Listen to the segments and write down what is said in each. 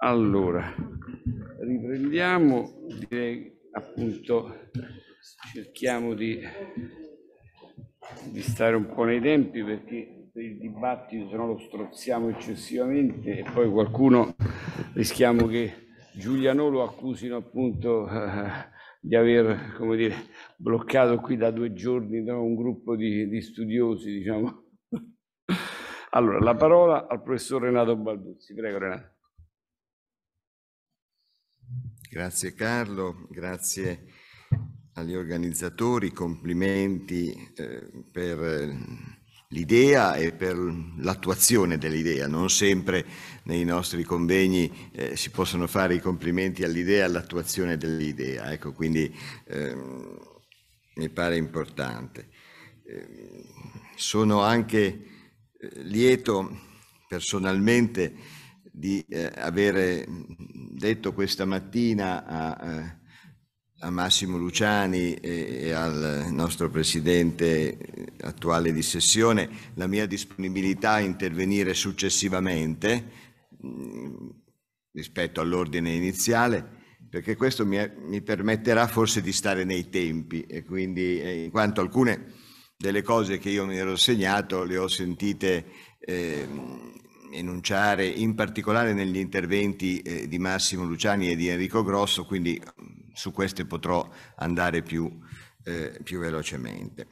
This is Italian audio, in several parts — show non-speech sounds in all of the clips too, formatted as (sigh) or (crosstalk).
Allora, riprendiamo, direi appunto cerchiamo di, di, stare un po' nei tempi perché per il dibattito se no lo strozziamo eccessivamente e poi qualcuno rischiamo che Giuliano lo accusino appunto eh, di aver come dire, bloccato qui da due giorni no, un gruppo di, di studiosi diciamo. Allora, la parola al professor Renato Balduzzi. Prego Renato. Grazie Carlo, grazie agli organizzatori, complimenti eh, per l'idea e per l'attuazione dell'idea. Non sempre nei nostri convegni eh, si possono fare i complimenti all'idea e all'attuazione dell'idea, ecco, quindi ehm, mi pare importante. Ehm, sono anche eh, lieto personalmente di eh, avere mm, detto questa mattina a, eh, a Massimo Luciani e, e, al nostro presidente eh, attuale di sessione la mia disponibilità a intervenire successivamente mm, rispetto all'ordine iniziale perché questo mi, mi, permetterà forse di stare nei tempi e quindi eh, in quanto alcune delle cose che io mi ero segnato le ho sentite eh, enunciare in particolare negli interventi eh, di Massimo Luciani e di Enrico Grosso, quindi mm, su queste potrò andare più, eh, più velocemente.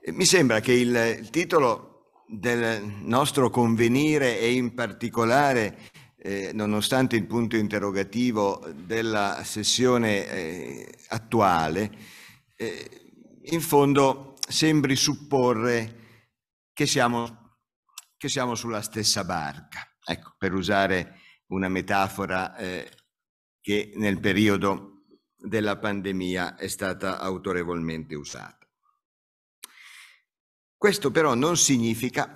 Eh, mi sembra che il, il, titolo del nostro convenire e in particolare, eh, nonostante il punto interrogativo della sessione eh, attuale, eh, in fondo sembri supporre che siamo che siamo sulla stessa barca. Ecco, per usare una metafora eh, che nel periodo della pandemia è stata autorevolmente usata. Questo però non significa,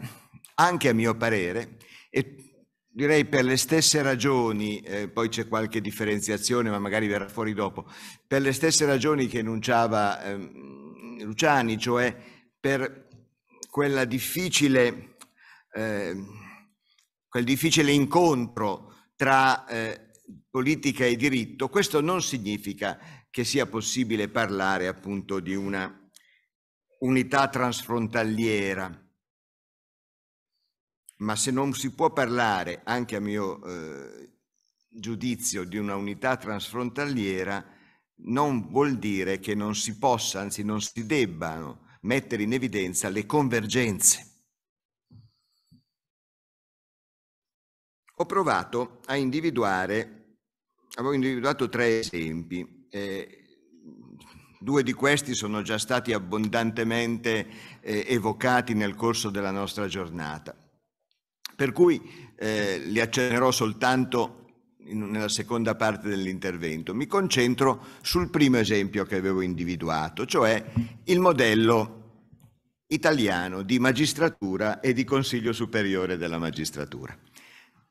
anche a mio parere, e direi per le stesse ragioni, eh, poi c'è qualche differenziazione ma magari verrà fuori dopo, per le stesse ragioni che enunciava eh, Luciani, cioè per quella difficile eh, quel difficile incontro tra eh, politica e diritto, questo non significa che sia possibile parlare appunto di una unità transfrontaliera. Ma se non si può parlare, anche a mio eh, giudizio, di una unità transfrontaliera, non vuol dire che non si possa, anzi non si debbano mettere in evidenza le convergenze. ho provato a individuare, avevo individuato tre esempi. Eh, Due di questi sono già stati abbondantemente eh, evocati nel corso della nostra giornata, per cui eh, li accennerò soltanto in, nella seconda parte dell'intervento. Mi concentro sul primo esempio che avevo individuato, cioè il modello italiano di magistratura e di Consiglio Superiore della Magistratura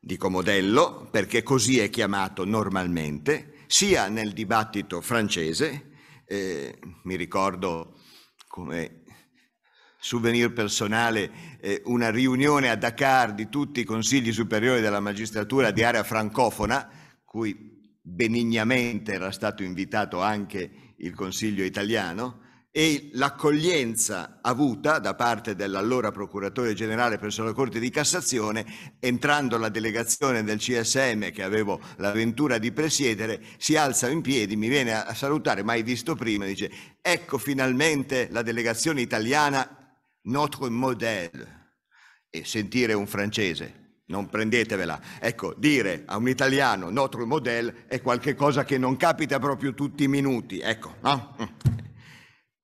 dico modello perché così è chiamato normalmente, sia nel dibattito francese, eh, mi ricordo come souvenir personale eh, una riunione a Dakar di tutti i consigli superiori della magistratura di area francofona, cui benignamente era stato invitato anche il consiglio italiano, e l'accoglienza avuta da parte dell'allora procuratore generale presso la Corte di Cassazione, entrando la delegazione del CSM che avevo l'avventura di presiedere, si alza in piedi, mi viene a salutare, mai visto prima, dice ecco finalmente la delegazione italiana, notre modèle. E sentire un francese non prendetevela. Ecco, dire a un italiano notre model è qualcosa che non capita proprio tutti i minuti. Ecco, no? Mm.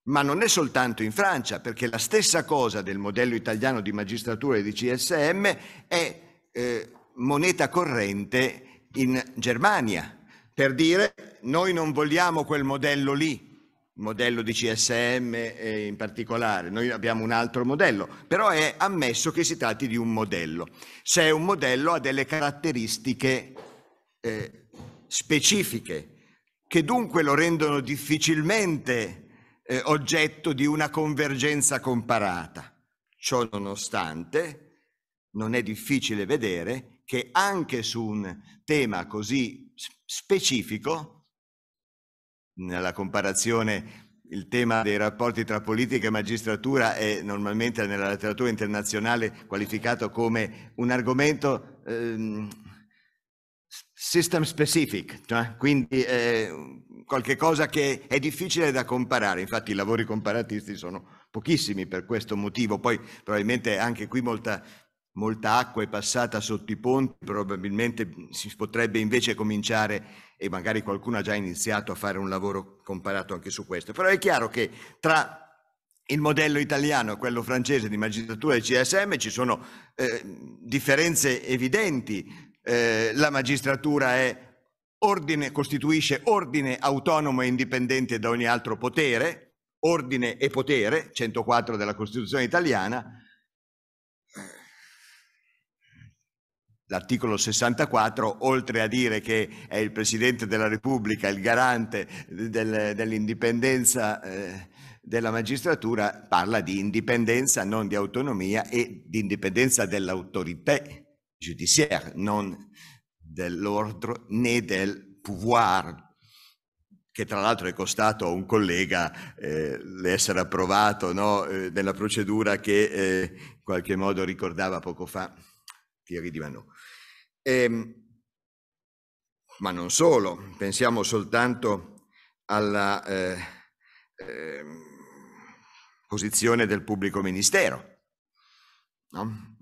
Ma non è soltanto in Francia, perché la stessa cosa del modello italiano di magistratura e di CSM è eh, moneta corrente in Germania. Per dire noi non vogliamo quel modello lì, modello di CSM in particolare, noi abbiamo un altro modello, però è ammesso che si tratti di un modello. Se è un modello ha delle caratteristiche eh, specifiche che dunque lo rendono difficilmente eh, oggetto di una convergenza comparata. Ciò nonostante, non è difficile vedere che anche su un tema così specifico, nella comparazione il tema dei rapporti tra politica e magistratura è normalmente nella letteratura internazionale qualificato come un argomento ehm, system specific, cioè quindi eh, qualche cosa che è difficile da comparare, infatti i lavori comparatisti sono pochissimi per questo motivo, poi probabilmente anche qui molta, molta acqua è passata sotto i ponti, probabilmente si potrebbe invece cominciare e magari qualcuno ha già iniziato a fare un lavoro comparato anche su questo, però è chiaro che tra il modello italiano e quello francese di magistratura e CSM ci sono eh, differenze evidenti, eh, la magistratura è Ordine costituisce ordine autonomo e indipendente da ogni altro potere, ordine e potere, 104 della Costituzione italiana. L'articolo 64, oltre a dire che è il Presidente della Repubblica il garante del, dell'indipendenza eh, della magistratura, parla di indipendenza, non di autonomia e di indipendenza dell'autorità giudiziaria, non dell'ordre né del pouvoir che tra l'altro è costato a un collega eh, essere approvato no, eh, nella procedura che eh, in qualche modo ricordava poco fa Thierry di Manò. Ehm, ma non solo, pensiamo soltanto alla eh, eh, posizione del pubblico ministero, no?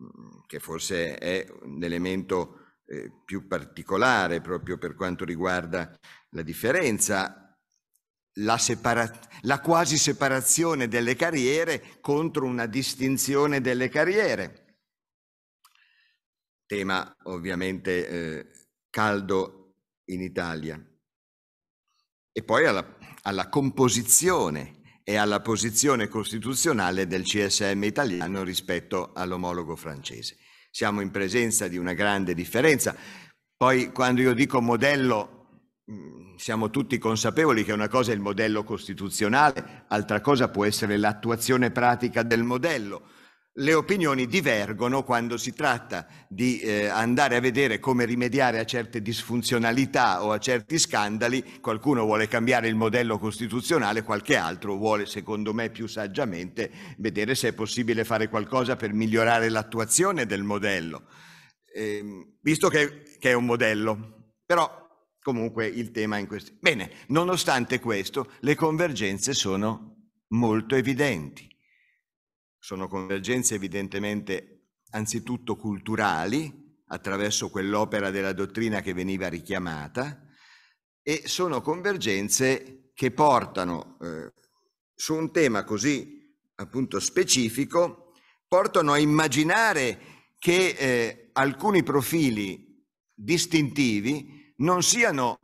che forse è un elemento eh, più particolare proprio per quanto riguarda la differenza, la, separa- la quasi separazione delle carriere contro una distinzione delle carriere. Tema ovviamente eh, caldo in Italia. E poi alla, alla composizione e alla posizione costituzionale del CSM italiano rispetto all'omologo francese siamo in presenza di una grande differenza. Poi quando io dico modello, mm, siamo tutti consapevoli che una cosa è il modello costituzionale, altra cosa può essere l'attuazione pratica del modello le opinioni divergono quando si tratta di eh, andare a vedere come rimediare a certe disfunzionalità o a certi scandali. Qualcuno vuole cambiare il modello costituzionale, qualche altro vuole, secondo me, più saggiamente vedere se è possibile fare qualcosa per migliorare l'attuazione del modello, eh, visto che, che, è un modello. Però comunque il tema in questo. Bene, nonostante questo, le convergenze sono molto evidenti. Sono convergenze evidentemente anzitutto culturali, attraverso quell'opera della dottrina che veniva richiamata, e sono convergenze che portano eh, su un tema così appunto specifico, portano a immaginare che eh, alcuni profili distintivi non siano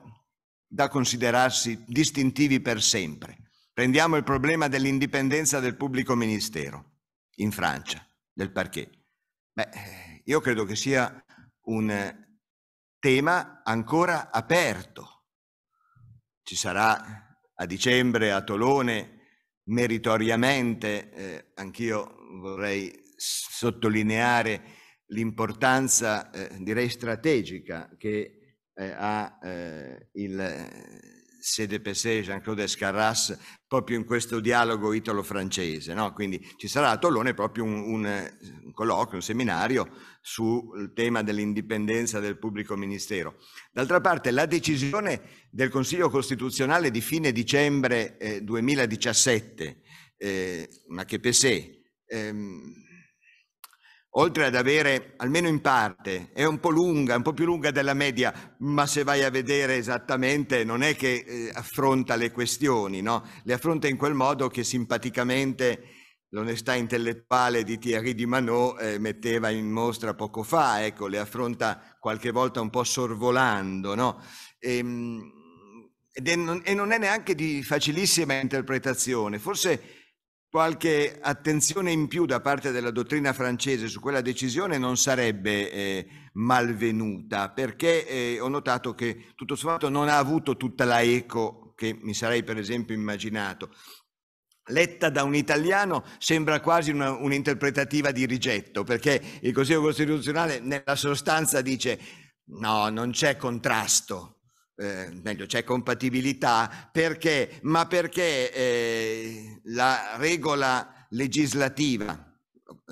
da considerarsi distintivi per sempre. Prendiamo il problema dell'indipendenza del pubblico ministero in Francia, del perché. Beh, io credo che sia un eh, tema ancora aperto. Ci sarà a dicembre a Tolone, meritoriamente, eh, anch'io vorrei sottolineare l'importanza, eh, direi strategica, che eh, ha eh, il sede Pessé, Jean-Claude Escarras, proprio in questo dialogo italo-francese. No? Quindi ci sarà a Tolone proprio un, un, eh, un colloquio, un seminario sul tema dell'indipendenza del pubblico ministero. D'altra parte la decisione del Consiglio Costituzionale di fine dicembre eh, 2017, eh, ma che Pessé, Ehm, oltre ad avere almeno in parte, è un po' lunga, un po' più lunga della media, ma se vai a vedere esattamente non è che eh, affronta le questioni, no? le affronta in quel modo che simpaticamente l'onestà intellettuale di Thierry di Manot eh, metteva in mostra poco fa, ecco, le affronta qualche volta un po' sorvolando. No? E, ehm, è, non, e non è neanche di facilissima interpretazione, forse qualche attenzione in più da parte della dottrina francese su quella decisione non sarebbe eh, malvenuta, perché eh, ho notato che tutto sommato non ha avuto tutta la eco che mi sarei per esempio immaginato. Letta da un italiano sembra quasi una, un'interpretativa di rigetto, perché il Consiglio Costituzionale nella sostanza dice no, non c'è contrasto, eh, meglio, c'è compatibilità, perché? Ma perché eh, la regola legislativa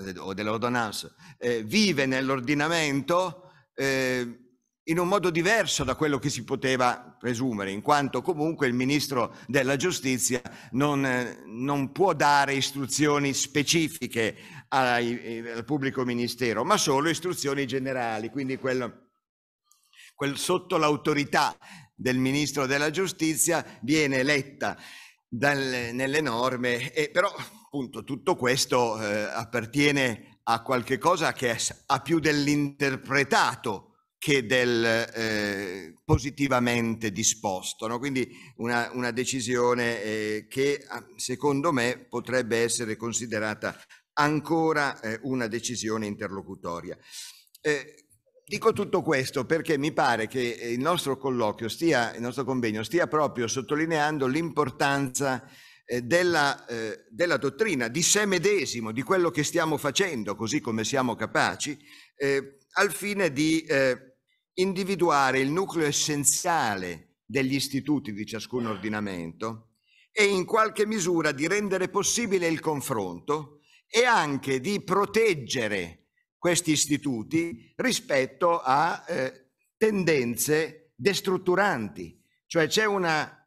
eh, o dell'ordinanza eh, vive nell'ordinamento eh, in un modo diverso da quello che si poteva presumere, in quanto comunque il ministro della giustizia non, eh, non può dare istruzioni specifiche ai, al pubblico ministero, ma solo istruzioni generali, quindi quello quel, sotto l'autorità del ministro della giustizia, viene eletta dal, nelle norme, e però appunto tutto questo eh, appartiene a qualche cosa che ha più dell'interpretato che del eh, positivamente disposto. No? Quindi una, una decisione eh, che secondo me potrebbe essere considerata ancora eh, una decisione interlocutoria. Eh, Dico tutto questo perché mi pare che eh, il nostro colloquio, stia, il nostro convegno, stia proprio sottolineando l'importanza eh, della, eh, della, dottrina, di sé medesimo, di quello che stiamo facendo, così come siamo capaci, eh, al fine di eh, individuare il nucleo essenziale degli istituti di ciascun ordinamento e in qualche misura di rendere possibile il confronto e anche di proteggere questi istituti rispetto a eh, tendenze destrutturanti. Cioè c'è una,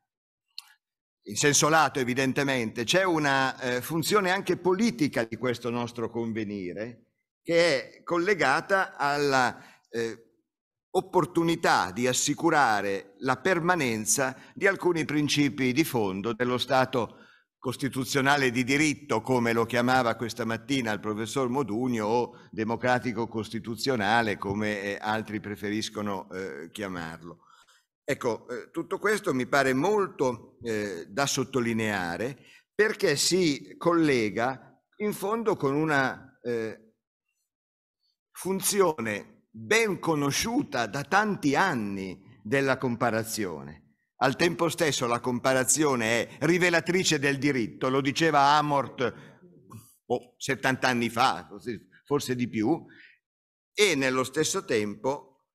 in senso lato evidentemente, c'è una eh, funzione anche politica di questo nostro convenire che è collegata alla eh, opportunità di assicurare la permanenza di alcuni principi di fondo dello Stato costituzionale di diritto, come lo chiamava questa mattina il professor Modugno, o democratico costituzionale, come eh, altri preferiscono eh, chiamarlo. Ecco, eh, tutto questo mi pare molto eh, da sottolineare perché si collega in fondo con una eh, funzione ben conosciuta da tanti anni della comparazione, al tempo stesso la comparazione è rivelatrice del diritto, lo diceva Amort oh, 70 anni fa, forse di più, e nello stesso tempo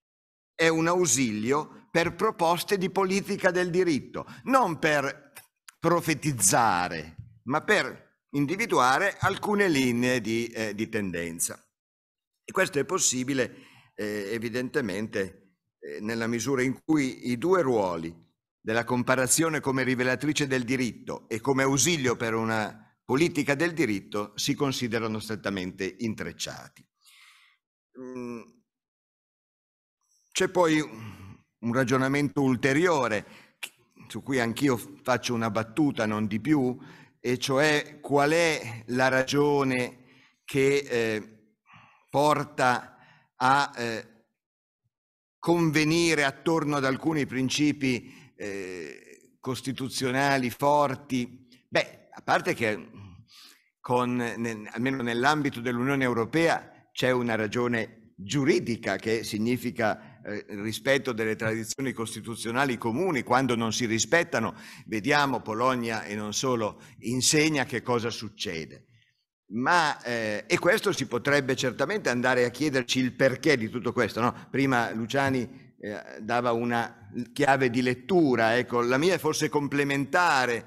è un ausilio per proposte di politica del diritto, non per profetizzare, ma per individuare alcune linee di, eh, di tendenza. E questo è possibile eh, evidentemente eh, nella misura in cui i due ruoli, della comparazione come rivelatrice del diritto e come ausilio per una politica del diritto si considerano strettamente intrecciati. Mm. C'è poi un ragionamento ulteriore su cui anch'io faccio una battuta, non di più, e cioè qual è la ragione che eh, porta a eh, convenire attorno ad alcuni principi eh, costituzionali forti, beh, a parte che con, nel, almeno nell'ambito dell'Unione Europea c'è una ragione giuridica che significa eh, rispetto delle tradizioni costituzionali comuni quando non si rispettano vediamo Polonia e non solo insegna che cosa succede ma eh, e questo si potrebbe certamente andare a chiederci il perché di tutto questo no? prima Luciani eh, dava una chiave di lettura. Ecco, la mia è forse complementare,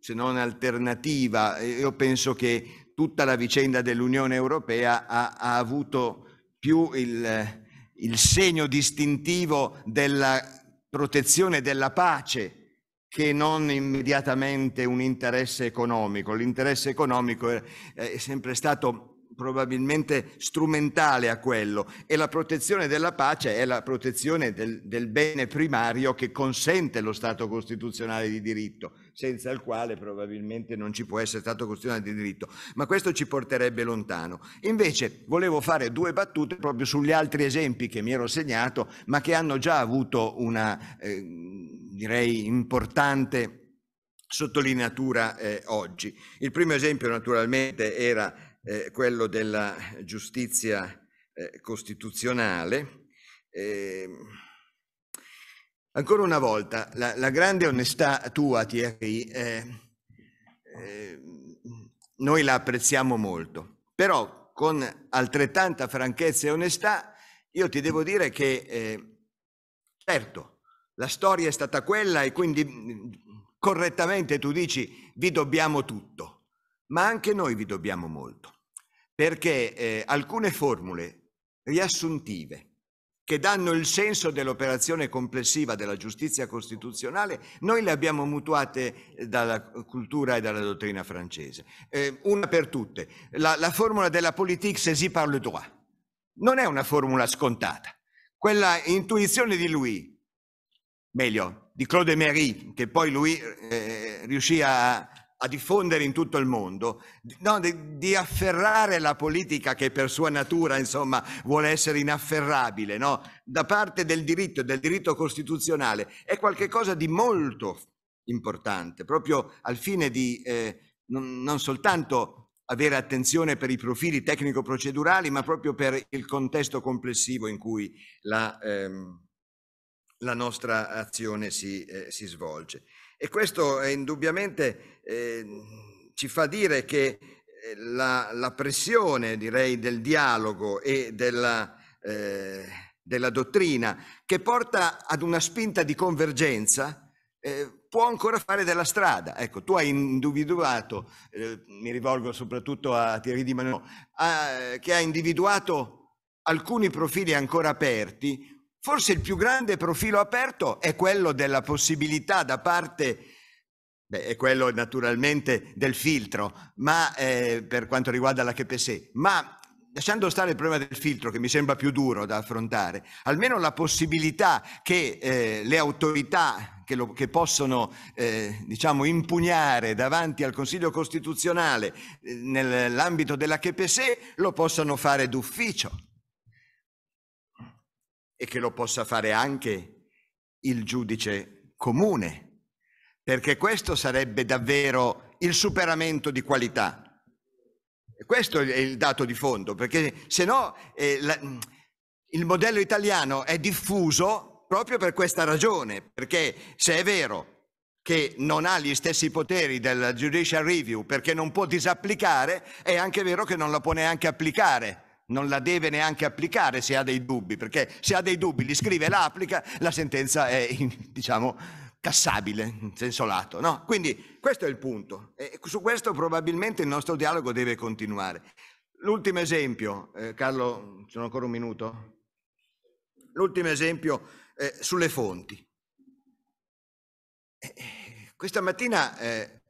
se non alternativa. Eh, io penso che tutta la vicenda dell'Unione Europea ha, ha avuto più il, il segno distintivo della protezione della pace che non immediatamente un interesse economico. L'interesse economico è sempre stato probabilmente strumentale a quello e la protezione della pace è la protezione del, del bene primario che consente lo Stato costituzionale di diritto, senza il quale probabilmente non ci può essere Stato costituzionale di diritto, ma questo ci porterebbe lontano. Invece volevo fare due battute proprio sugli altri esempi che mi ero segnato, ma che hanno già avuto una, eh, direi, importante sottolineatura eh, oggi. Il primo esempio naturalmente era eh, quello della giustizia eh, costituzionale. Eh, ancora una volta, la, la, grande onestà tua, Thierry, ehm, noi la apprezziamo molto, però con altrettanta franchezza e onestà io ti devo dire che, ehm, certo, la storia è stata quella e quindi mm, correttamente tu dici vi dobbiamo tutto, ma anche noi vi dobbiamo molto perché eh, alcune formule riassuntive che danno il senso dell'operazione complessiva della giustizia costituzionale, noi le abbiamo mutuate eh, dalla cultura e dalla dottrina francese. Eh, una per tutte, la, la formula della politique saisie par le droit non è una formula scontata. Quella intuizione di lui, meglio, di Claude Méry, che poi lui eh, riuscì a, a diffondere in tutto il mondo, no, di, di, afferrare la politica che per sua natura insomma vuole essere inafferrabile, no? da parte del diritto, del diritto costituzionale, è qualcosa di molto importante, proprio al fine di eh, non, non soltanto avere attenzione per i profili tecnico-procedurali, ma proprio per il contesto complessivo in cui la, ehm, la nostra azione si, eh, si svolge. E questo è indubbiamente Ehm, ci fa dire che eh, la, la pressione, direi, del dialogo e della, eh, della, dottrina che porta ad una spinta di convergenza eh, può ancora fare della strada. Ecco, tu hai individuato, eh, mi rivolgo soprattutto a Thierry Di Manon, a, che ha individuato alcuni profili ancora aperti, Forse il più grande profilo aperto è quello della possibilità da parte Beh, è quello naturalmente del filtro, ma eh, per quanto riguarda la KPC, ma lasciando stare il problema del filtro che mi sembra più duro da affrontare, almeno la possibilità che eh, le autorità che, lo, che possono eh, diciamo, impugnare davanti al Consiglio Costituzionale eh, nell'ambito della KPC lo possano fare d'ufficio e che lo possa fare anche il giudice comune perché questo sarebbe davvero il superamento di qualità. Questo è il dato di fondo, perché se no eh, la, il modello italiano è diffuso proprio per questa ragione, perché se è vero che non ha gli stessi poteri del judicial review perché non può disapplicare, è anche vero che non la può neanche applicare non la deve neanche applicare se ha dei dubbi, perché se ha dei dubbi li scrive e la applica, la sentenza è, diciamo, cassabile in senso lato. No? Quindi questo è il punto e su questo probabilmente il nostro dialogo deve continuare. L'ultimo esempio, eh, Carlo, sono ancora un minuto? L'ultimo esempio eh, sulle fonti. Eh, questa mattina eh,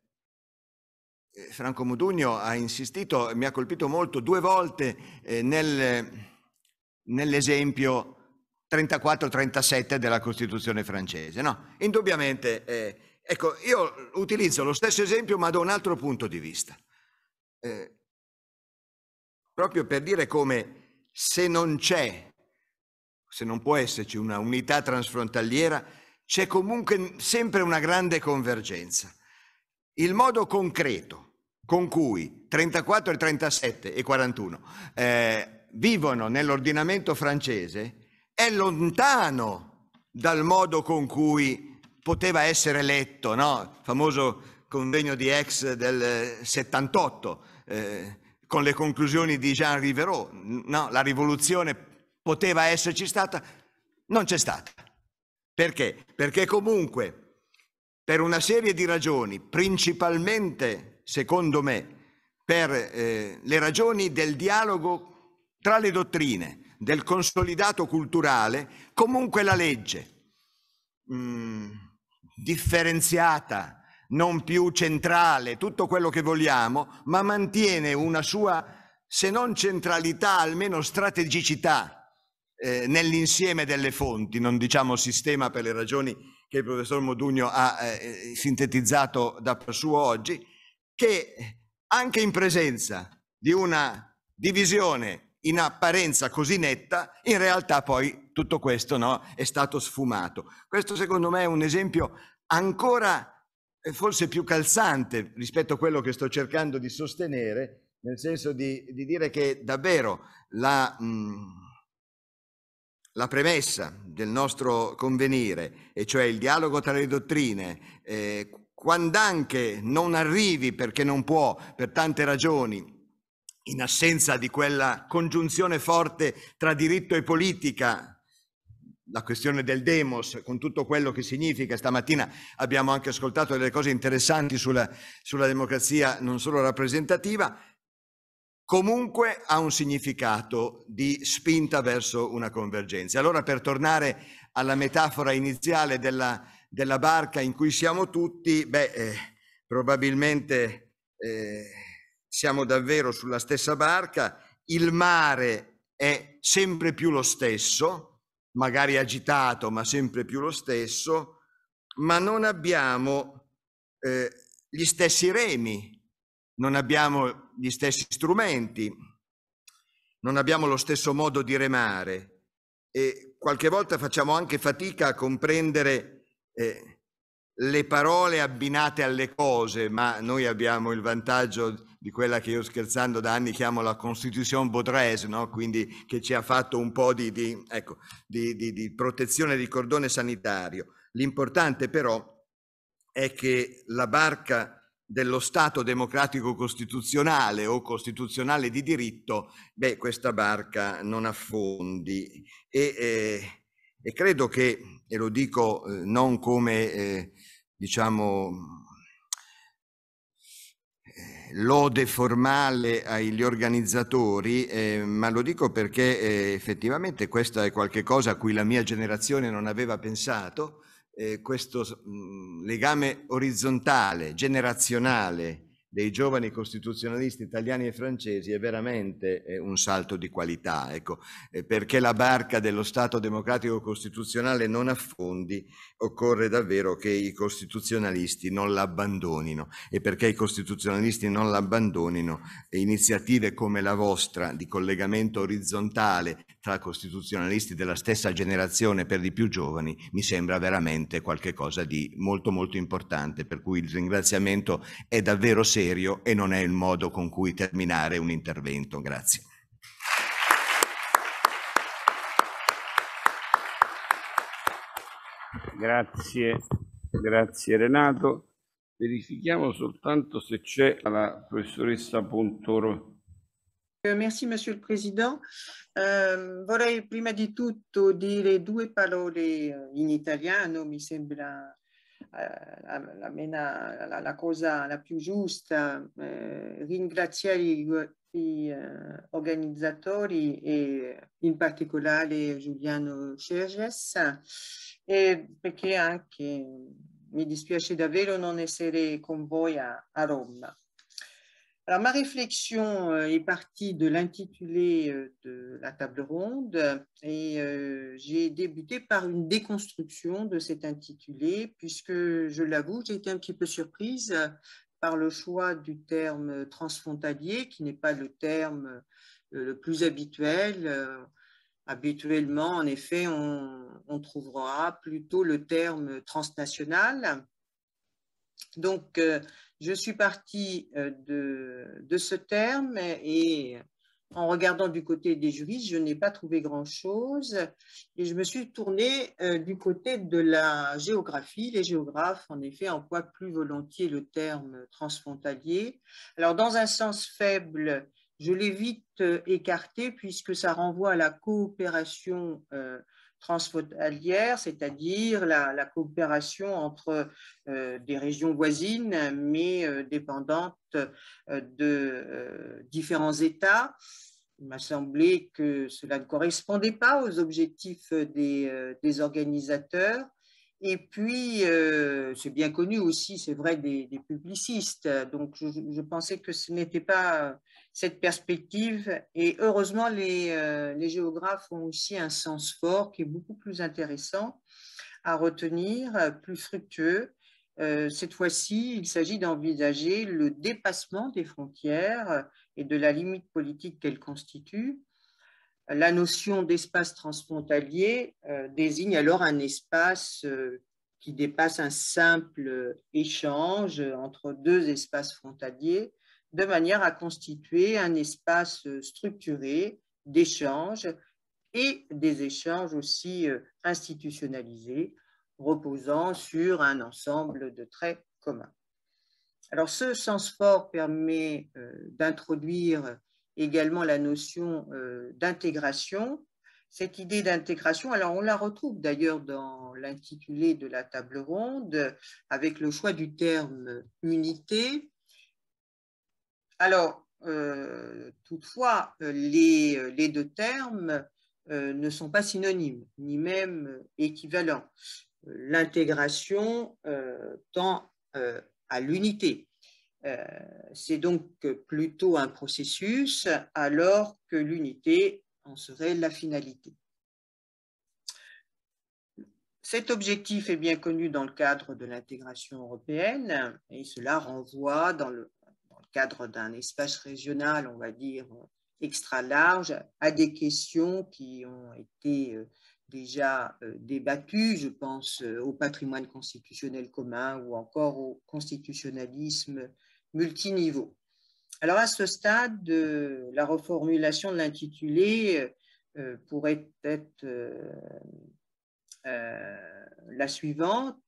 eh, Franco Modugno ha insistito, mi ha colpito molto due volte eh, nel, nell'esempio 34-37 della Costituzione francese. No, indubbiamente, eh, ecco, io utilizzo lo stesso esempio ma da un altro punto di vista. Eh, proprio per dire come se non c'è, se non può esserci una unità transfrontaliera, c'è comunque sempre una grande convergenza. Il modo concreto con cui 34 e 37 e 41 eh, vivono nell'ordinamento francese è lontano dal modo con cui poteva essere letto, no? Il famoso convegno di Aix del 78, eh, con le conclusioni di Jean Rivero, no? La rivoluzione poteva esserci stata, non c'è stata. Perché? Perché comunque, per una serie di ragioni, principalmente, secondo me, per eh, le ragioni del dialogo tra le dottrine, del consolidato culturale, comunque la legge, mh, mm, differenziata, non più centrale, tutto quello che vogliamo, ma mantiene una sua, se non centralità, almeno strategicità eh, nell'insieme delle fonti, non diciamo sistema per le ragioni che il professor Modugno ha eh, sintetizzato da suo oggi, che anche in presenza di una divisione in apparenza così netta, in realtà poi tutto questo no, è stato sfumato. Questo secondo me è un esempio ancora eh, forse più calzante rispetto a quello che sto cercando di sostenere, nel senso di, di dire che davvero la, mh, mm, la, premessa del nostro convenire, e cioè il dialogo tra le dottrine, eh, quando anche non arrivi perché non può, per tante ragioni, in assenza di quella congiunzione forte tra diritto e politica, la questione del demos, con tutto quello che significa, stamattina abbiamo anche ascoltato delle cose interessanti sulla, sulla democrazia non solo rappresentativa, comunque ha un significato di spinta verso una convergenza. Allora per tornare alla metafora iniziale della, della barca in cui siamo tutti, beh, eh, probabilmente... Eh, siamo davvero sulla stessa barca, il mare è sempre più lo stesso, magari agitato, ma sempre più lo stesso, ma non abbiamo eh, gli stessi remi, non abbiamo gli stessi strumenti, non abbiamo lo stesso modo di remare e qualche volta facciamo anche fatica a comprendere eh, le parole abbinate alle cose, ma noi abbiamo il vantaggio di quella che io scherzando da anni chiamo la Constitution Baudrese, no? quindi che ci ha fatto un po' di, di, ecco, di, di protezione di cordone sanitario. L'importante però è che la barca dello Stato democratico costituzionale o costituzionale di diritto, beh, questa barca non affondi. E, eh, e credo che, e lo dico eh, non come, eh, diciamo, lode formale agli organizzatori, eh, ma lo dico perché eh, effettivamente questa è qualcosa a cui la mia generazione non aveva pensato, eh, questo mh, mm, legame orizzontale, generazionale dei giovani costituzionalisti italiani e francesi è veramente eh, un salto di qualità, ecco, eh, perché la barca dello Stato democratico costituzionale non affondi occorre davvero che i costituzionalisti non l'abbandonino e perché i costituzionalisti non l'abbandonino iniziative come la vostra di collegamento orizzontale tra costituzionalisti della stessa generazione per di più giovani mi sembra veramente qualcosa di molto molto importante per cui il ringraziamento è davvero serio e non è il modo con cui terminare un intervento. Grazie. grazie, grazie Renato. Verifichiamo soltanto se c'è la professoressa Pontoro. Eh, merci, Monsieur le Président. Eh, vorrei prima di tutto dire due parole eh, in italiano, mi sembra eh, la, mena, la, la, cosa la più giusta. Eh, ringraziare gli i eh, organizzatori e in particolare Giuliano Cerges et e perché anche mi dispiace davvero non essere con voi à, à Rome. Alors, ma réflexion est eh, partie de l'intitulé eh, de la table ronde et eh, j'ai débuté par une déconstruction de cet intitulé puisque, je l'avoue, j'ai été un petit peu surprise par le choix du terme transfrontalier qui n'est pas le terme euh, le plus habituel. Euh, Habituellement, en effet, on, trouvera plutôt le terme transnational. Donc, euh, je suis partie euh, de, ce terme et en regardant du côté des juristes, je n'ai pas trouvé grand-chose et je me suis tournée euh, du côté de la géographie. Les géographes, en effet, emploient plus volontiers le terme transfrontalier. Alors, dans un sens faible, je l'ai vite euh, écarté puisque ça renvoie à la coopération euh, transfrontalière, c'est-à-dire la, coopération entre euh, des régions voisines, mais dépendantes de différents États. Il m'a semblé que cela ne correspondait pas aux objectifs des organisateurs et puis, euh, c'est bien connu aussi, c'est vrai, des, publicistes. Donc, je, pensais que ce n'était pas cette perspective. Et heureusement, euh, les, géographes ont aussi un sens fort qui est beaucoup plus intéressant à retenir, plus fructueux. Euh, cette fois-ci, il s'agit d'envisager le dépassement des frontières et de la limite politique qu'elles constituent la notion d'espace transfrontalier euh, désigne alors un espace euh, qui dépasse un simple échange entre deux espaces frontaliers de manière à constituer un espace structuré d'échanges et des échanges aussi euh, institutionnalisés reposant sur un ensemble de traits communs. Alors ce sens fort permet d'introduire également la notion euh, d'intégration. Cette idée d'intégration, alors on la retrouve d'ailleurs dans l'intitulé de la table ronde, avec le choix du terme unité. Alors, euh, toutefois, les, deux termes euh, ne sont pas synonymes, ni même équivalents. L'intégration tend à l'unité, euh, c'est donc plutôt un processus alors que l'unité en serait la finalité. Cet objectif est bien connu dans le cadre de l'intégration européenne et cela renvoie dans le, cadre d'un espace régional, on va dire, extra large à des questions qui ont été euh, déjà euh, débattues. Je pense au patrimoine constitutionnel commun ou encore au constitutionnalisme multiniveau. Alors à ce stade, euh, la reformulation de l'intitulé euh, euh, pourrait être la suivante,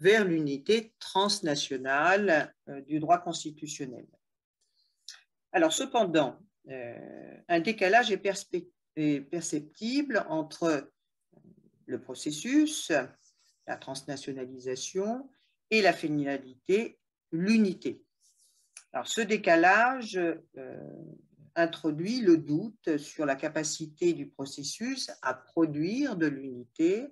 vers l'unité transnationale du droit constitutionnel. Alors cependant, un décalage est, est perceptible entre le processus, la transnationalisation et la finalité l'unité. Alors ce décalage euh, introduit le doute sur la capacité du processus à produire de l'unité.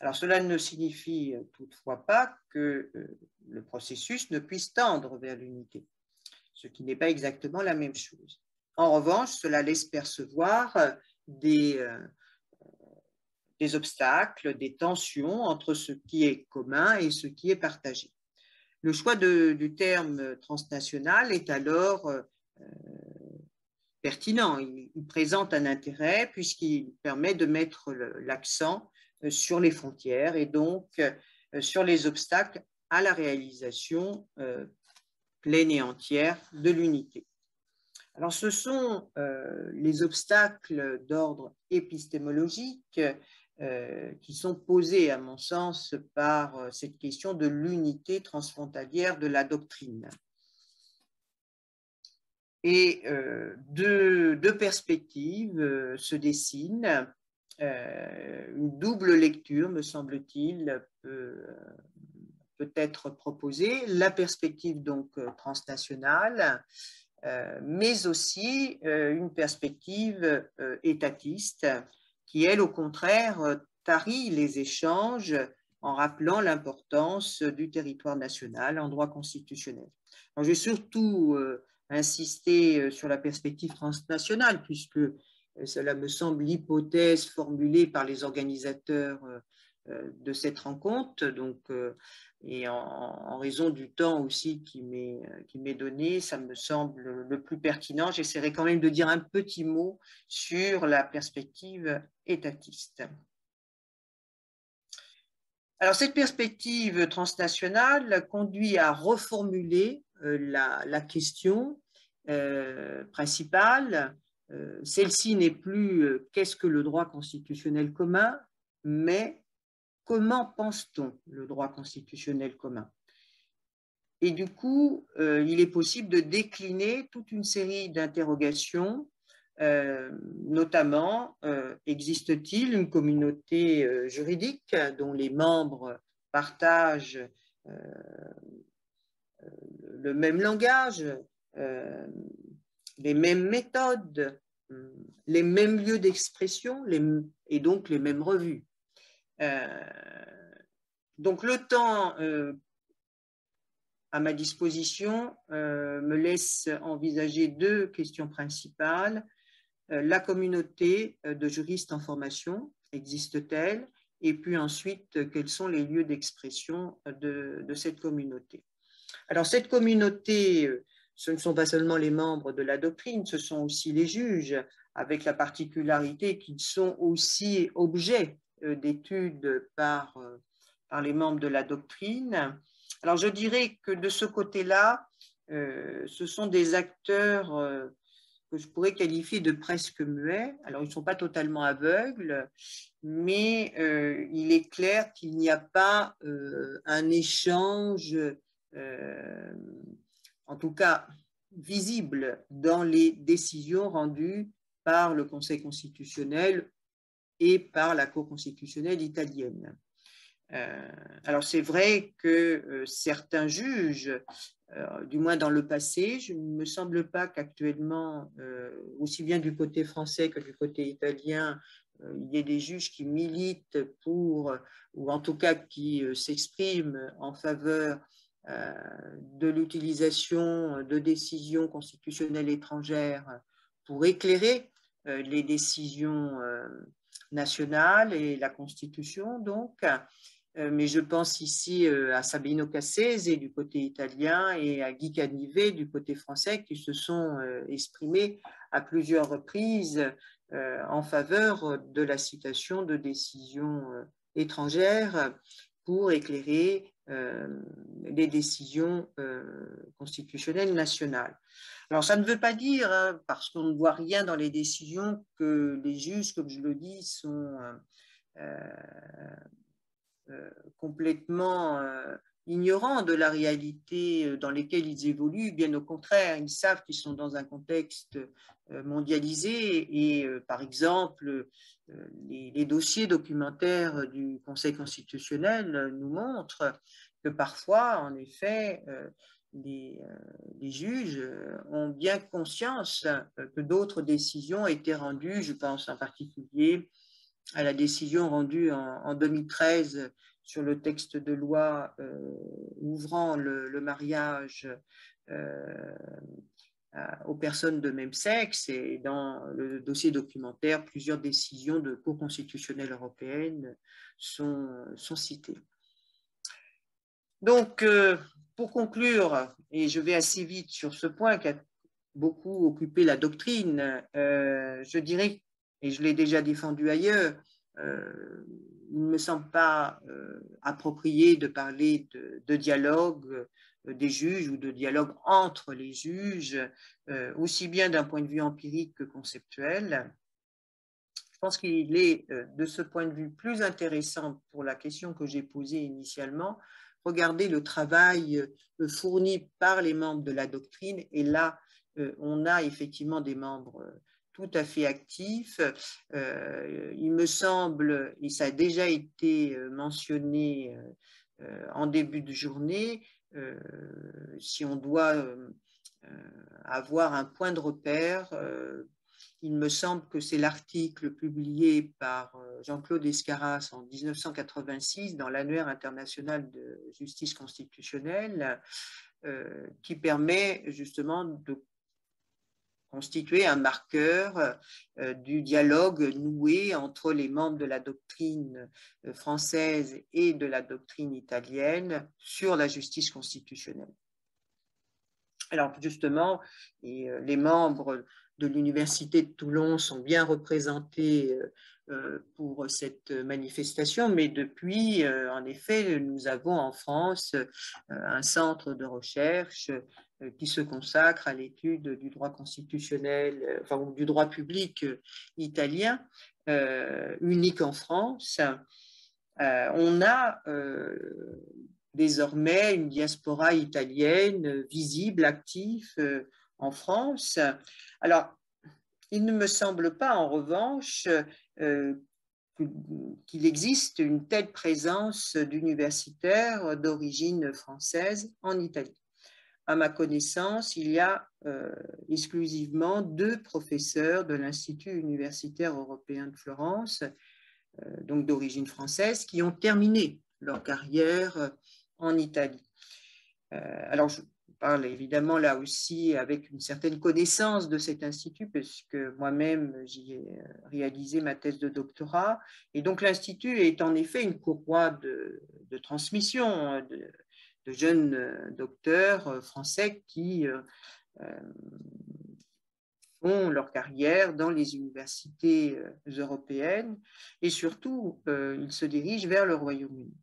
Alors cela ne signifie euh, toutefois pas que euh, le processus ne puisse tendre vers l'unité, ce qui n'est pas exactement la même chose. En revanche, cela laisse percevoir des, des obstacles, des tensions entre ce qui est commun et ce qui est partagé. Le choix du terme transnational est alors euh, euh, pertinent. Il, présente un intérêt puisqu'il permet de mettre l'accent euh, sur les frontières et donc sur les obstacles à la réalisation pleine et entière de l'unité. Alors ce sont les obstacles d'ordre épistémologique euh, qui sont posées, à mon sens, par euh, cette question de l'unité transfrontalière de la doctrine. Et euh, deux, perspectives se dessinent. une double lecture, me semble-t-il, peut, peut, être proposée. La perspective donc transnationale, mais aussi une perspective étatiste qui, elle, au contraire, euh, tarit les échanges en rappelant l'importance du territoire national en droit constitutionnel. j'ai surtout euh, insisté euh, sur la perspective transnationale, puisque cela me semble l'hypothèse formulée par les organisateurs euh, de cette rencontre, donc, euh, et en, raison du temps aussi euh, qui m'est donné, ça me semble le plus pertinent. J'essaierai quand même de dire un petit mot sur la perspective étatiste. Alors cette perspective transnationale conduit à reformuler la, question principale. Celle-ci n'est plus qu'est-ce que le droit constitutionnel commun, mais comment pense-t-on le droit constitutionnel commun Et du coup, euh, il est possible de décliner toute une série d'interrogations, euh, notamment euh, existe-t-il une communauté juridique dont les membres partagent le même langage, les mêmes méthodes, les mêmes lieux d'expression et donc les mêmes revues euh, donc le temps euh, à ma disposition euh, me laisse envisager deux questions principales. la communauté de juristes en formation existe-t-elle et puis ensuite quels sont les lieux d'expression de, de, cette communauté. Alors cette communauté, ce ne sont pas seulement les membres de la doctrine, ce sont aussi les juges, avec la particularité qu'ils sont aussi objets euh, d'études par, euh, par, les membres de la doctrine. Alors je dirais que de ce côté-là, euh, ce sont des acteurs que je pourrais qualifier de presque muets. Alors ils ne sont pas totalement aveugles, mais il est clair qu'il n'y a pas un échange, en tout cas visible, dans les décisions rendues par le Conseil constitutionnel et par la Cour constitutionnelle italienne. Euh, alors c'est vrai que euh, certains juges, euh, du moins dans le passé, je ne me semble pas qu'actuellement, aussi bien du côté français que du côté italien, il y ait des juges qui militent pour, ou en tout cas qui s'expriment en faveur de l'utilisation de décisions constitutionnelles étrangères pour éclairer les décisions nationale et la Constitution, donc. Euh, mais je pense ici euh, à Sabino Cassese du côté italien et à Guy Canivet du côté français qui se sont euh, exprimés à plusieurs reprises en faveur de la citation de décisions étrangères pour éclairer les euh, décisions euh, constitutionnelles nationales. Alors ça ne veut pas dire, hein, parce qu'on ne voit rien dans les décisions, que les juges, comme je le dis, sont euh, complètement ignorants de la réalité euh, dans laquelle ils évoluent. Bien au contraire, ils savent qu'ils sont dans un contexte euh, mondialisé et, euh, par exemple, les, dossiers documentaires du Conseil constitutionnel nous montrent que parfois, en effet, les, juges ont bien conscience que d'autres décisions étaient rendues, je pense en particulier à la décision rendue en 2013 sur le texte de loi euh, ouvrant le, mariage euh, aux personnes de même sexe et dans le dossier documentaire, plusieurs décisions de Cour constitutionnelle européenne sont, sont citées. Donc, euh, pour conclure, et je vais assez vite sur ce point qui a beaucoup occupé la doctrine, je dirais, et je l'ai déjà défendu ailleurs, euh, il ne me semble pas euh, approprié de parler de, dialogue euh, des juges ou de dialogue entre les juges, aussi bien d'un point de vue empirique que conceptuel. Je pense qu'il est, de ce point de vue, plus intéressant pour la question que j'ai posée initialement, regarder le travail fourni par les membres de la doctrine. Et là, on a effectivement des membres tout à fait actif. Euh, il me semble, et ça a déjà été euh, mentionné euh, en début de journée, si on doit avoir un point de repère, il me semble que c'est l'article publié par Jean-Claude Escaras en 1986 dans l'annuaire international de justice constitutionnelle qui permet justement de constituer un marqueur euh, du dialogue noué entre les membres de la doctrine euh, française et de la doctrine italienne sur la justice constitutionnelle. Alors justement, euh, les membres de l'Université de Toulon sont bien représentés pour cette manifestation, mais depuis, en effet, nous avons en France un centre de recherche euh, qui se consacre à l'étude du droit constitutionnel, euh, du droit public euh, italien, unique en France. on a désormais une diaspora italienne visible, active en France. Alors, il ne me semble pas, en revanche, qu'il existe une telle présence d'universitaires d'origine française en Italie à ma connaissance, il y a euh, exclusivement deux professeurs de l'Institut universitaire européen de Florence, euh, donc d'origine française, qui ont terminé leur carrière euh, en Italie. alors, je parle évidemment là aussi avec une certaine connaissance de cet institut, puisque moi-même, j'y ai réalisé ma thèse de doctorat. Et donc, l'Institut est en effet une courroie de, de transmission. De, de jeunes euh, docteurs euh, français qui euh, font leur carrière dans les universités européennes et surtout ils se dirigent vers le Royaume-Uni.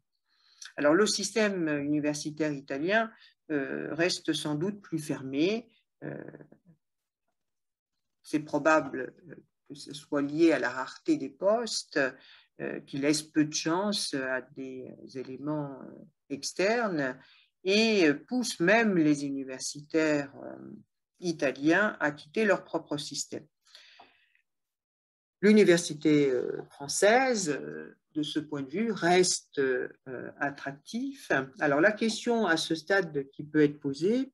Alors le système universitaire italien reste sans doute plus fermé. C'est probable que ce soit lié à la rareté des postes euh, qui laisse peu de chance euh, à des euh, éléments externes et pousse même les universitaires italiens à quitter leur propre système. L'université française, de ce point de vue, reste attractif. Alors la question à ce stade qui peut être posée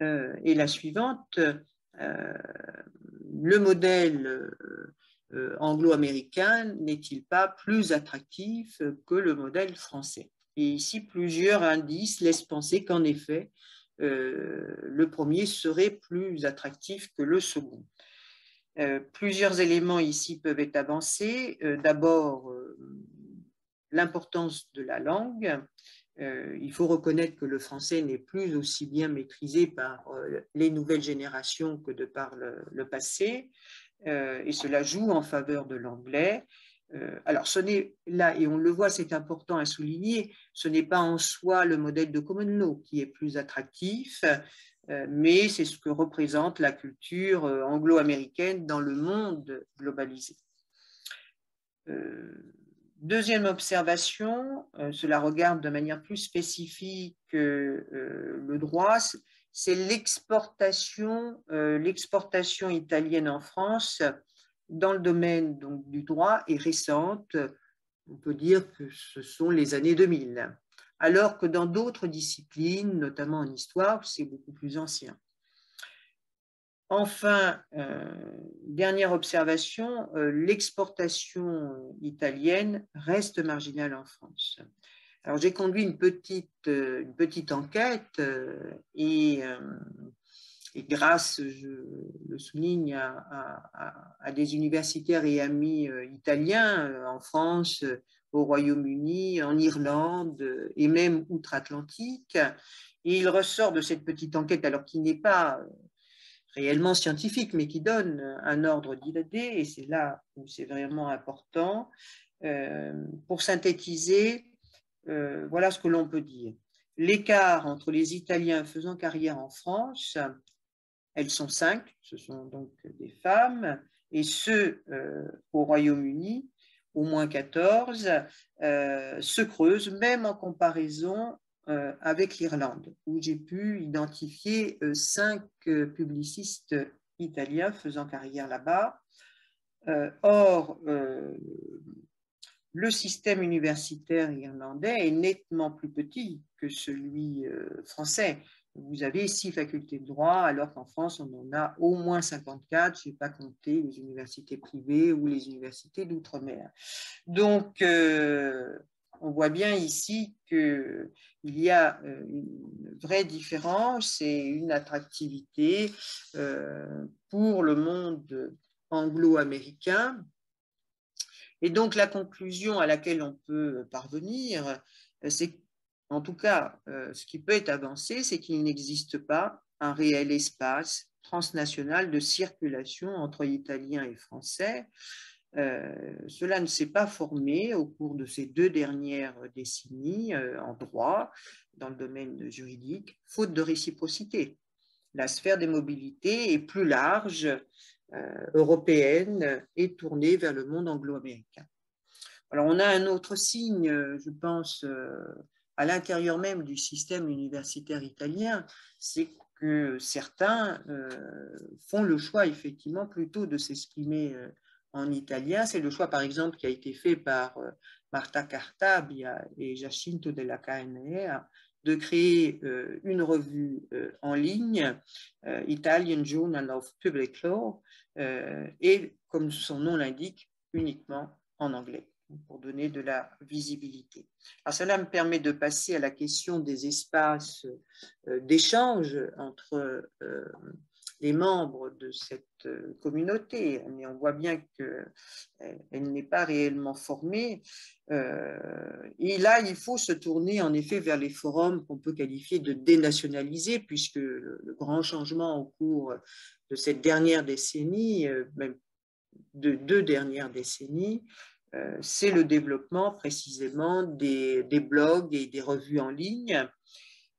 est la suivante. le modèle euh, anglo-américain n'est-il pas plus attractif que le modèle français Et ici, plusieurs indices laissent penser qu'en effet, euh, le premier serait plus attractif que le second. Euh, plusieurs éléments ici peuvent être avancés. D'abord, l'importance de la langue. il faut reconnaître que le français n'est plus aussi bien maîtrisé par les nouvelles générations que de par le passé. Euh, et cela joue en faveur de l'anglais. Euh, alors, ce n'est là, et on le voit, c'est important à souligner, ce n'est pas en soi le modèle de Common Law qui est plus attractif, euh, mais c'est ce que représente la culture anglo-américaine dans le monde globalisé. Deuxième observation, cela regarde de manière plus spécifique le droit, c'est euh, l'exportation, italienne en France dans le domaine du droit est récente. On peut dire que ce sont les années 2000, alors que dans d'autres disciplines, notamment en histoire, c'est beaucoup plus ancien. Enfin, euh, dernière observation, euh, l'exportation italienne reste marginale en France. Alors j'ai conduit une petite, euh, une petite enquête euh, euh, et, grâce, je le souligne, à, des universitaires et amis italiens en France, au Royaume-Uni, en Irlande et même outre-Atlantique. il ressort de cette petite enquête, alors qui n'est pas réellement scientifique, mais qui donne un ordre d'idée, et c'est là où c'est vraiment important, pour synthétiser euh, voilà ce que l'on peut dire. L'écart entre les Italiens faisant carrière en France, elles sont cinq, ce sont donc des femmes, et ceux euh, au Royaume-Uni, au moins 14, euh, se creusent, même en comparaison avec l'Irlande, où j'ai pu identifier cinq publicistes italiens faisant carrière là-bas. or, le système universitaire irlandais est nettement plus petit que celui euh, français. Vous avez six facultés de droit, alors qu'en France, on en a au moins 54. Je n'ai pas compté les universités privées ou les universités d'outre-mer. Donc, euh, on voit bien ici qu'il y a euh, une vraie différence et une attractivité pour le monde anglo-américain et donc la conclusion à laquelle on peut euh, parvenir, euh, c'est en tout cas euh, ce qui peut être avancé, c'est qu'il n'existe pas un réel espace transnational de circulation entre Italiens et Français. cela ne s'est pas formé au cours de ces deux dernières décennies en droit, dans le domaine juridique, faute de réciprocité. La sphère des mobilités est plus large euh, européenne et tournée vers le monde anglo-américain. Alors on a un autre signe, euh, je pense, euh, à l'intérieur même du système universitaire italien, c'est que certains font le choix effectivement plutôt de s'exprimer en italien. C'est le choix par exemple qui a été fait par Marta Cartabia et Jacinto della Canea, de créer euh, une revue euh, en ligne, euh, Italian Journal of Public Law, et comme son nom l'indique, uniquement en anglais, pour donner de la visibilité. Alors cela me permet de passer à la question des espaces d'échange entre les membres de cette euh, communauté. Mais on voit bien qu'elle euh, n'est pas réellement formée. Euh, et là, il faut se tourner en effet vers les forums qu'on peut qualifier de dénationalisés, puisque le grand changement au cours de cette dernière décennie, même de deux dernières décennies, c'est le développement précisément des, des, blogs et des revues en ligne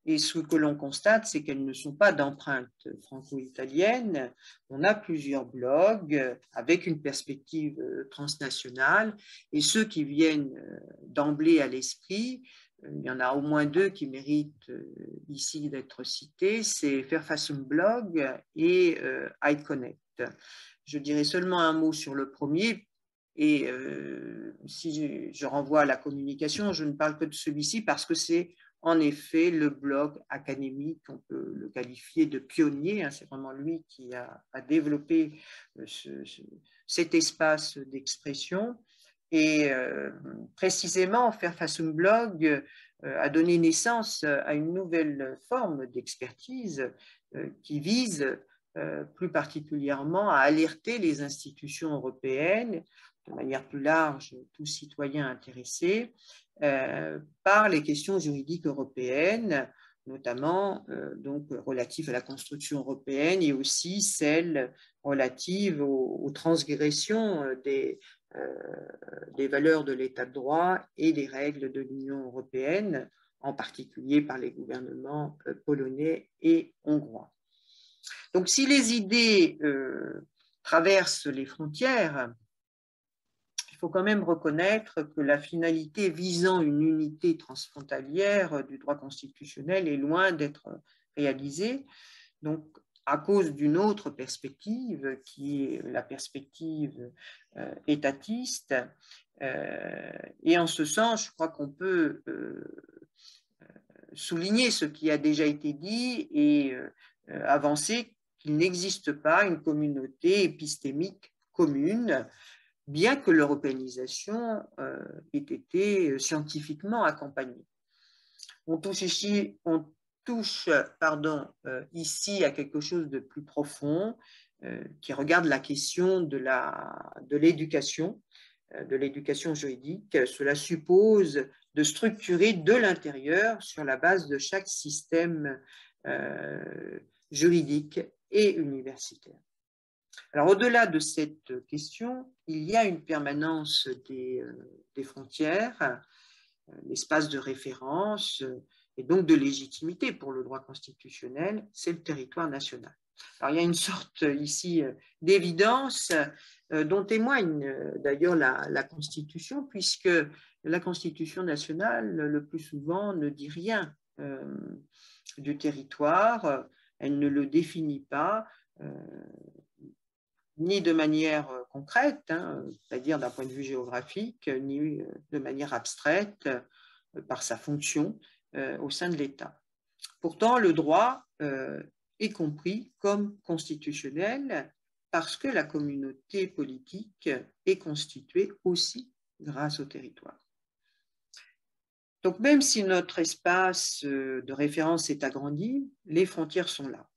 et ce que l'on constate, c'est qu'elles ne sont pas d'empreinte franco-italienne. On a plusieurs blogs avec une perspective euh, transnationale. Et ceux qui viennent euh, d'emblée à l'esprit, euh, il y en a au moins deux qui méritent ici d'être cités, c'est Fashion Blog et iConnect. Je dirais seulement un mot sur le premier, et si je renvoie à la communication, je ne parle que de celui-ci parce que c'est en effet, le blog académique, on peut le qualifier de pionnier, hein, c'est vraiment lui qui a, développé euh, cet espace d'expression. Et euh, précisément, Faire face un Blog euh, a donné naissance à une nouvelle forme d'expertise qui vise plus particulièrement à alerter les institutions européennes, de manière plus large, tous citoyens intéressés, euh, par les questions juridiques européennes, notamment euh, donc relatives à la construction européenne et aussi celles relatives aux, transgressions euh, des, des valeurs de l'État de droit et des règles de l'Union européenne, en particulier par les gouvernements polonais et hongrois. Donc si les idées traversent les frontières, faut quand même reconnaître que la finalité visant une unité transfrontalière du droit constitutionnel est loin d'être réalisée. Donc, à cause d'une autre perspective, qui est la perspective euh, étatiste. Euh, et en ce sens, je crois qu'on peut euh, souligner ce qui a déjà été dit et avancer qu'il n'existe pas une communauté épistémique commune bien que l'européanisation euh, ait été euh, scientifiquement accompagnée. On touche ici, on touche, pardon, euh, ici à quelque chose de plus profond qui regarde la question de l'éducation, de l'éducation juridique. Cela suppose de structurer de l'intérieur sur la base de chaque système juridique et universitaire. Alors au-delà de cette question, il y a une permanence des, euh, frontières, euh, l'espace de référence euh, et donc de légitimité pour le droit constitutionnel, c'est le territoire national. Alors il y a une sorte ici d'évidence dont témoigne d'ailleurs la, Constitution, puisque la Constitution nationale, le plus souvent, ne dit rien du territoire, elle ne le définit pas ni de manière euh, concrète, hein, c'est-à-dire d'un point de vue géographique, euh, ni euh, de manière abstraite par sa fonction au sein de l'État. Pourtant, le droit est compris comme constitutionnel parce que la communauté politique est constituée aussi grâce au territoire. Donc même si notre espace de référence est agrandi, les frontières sont là.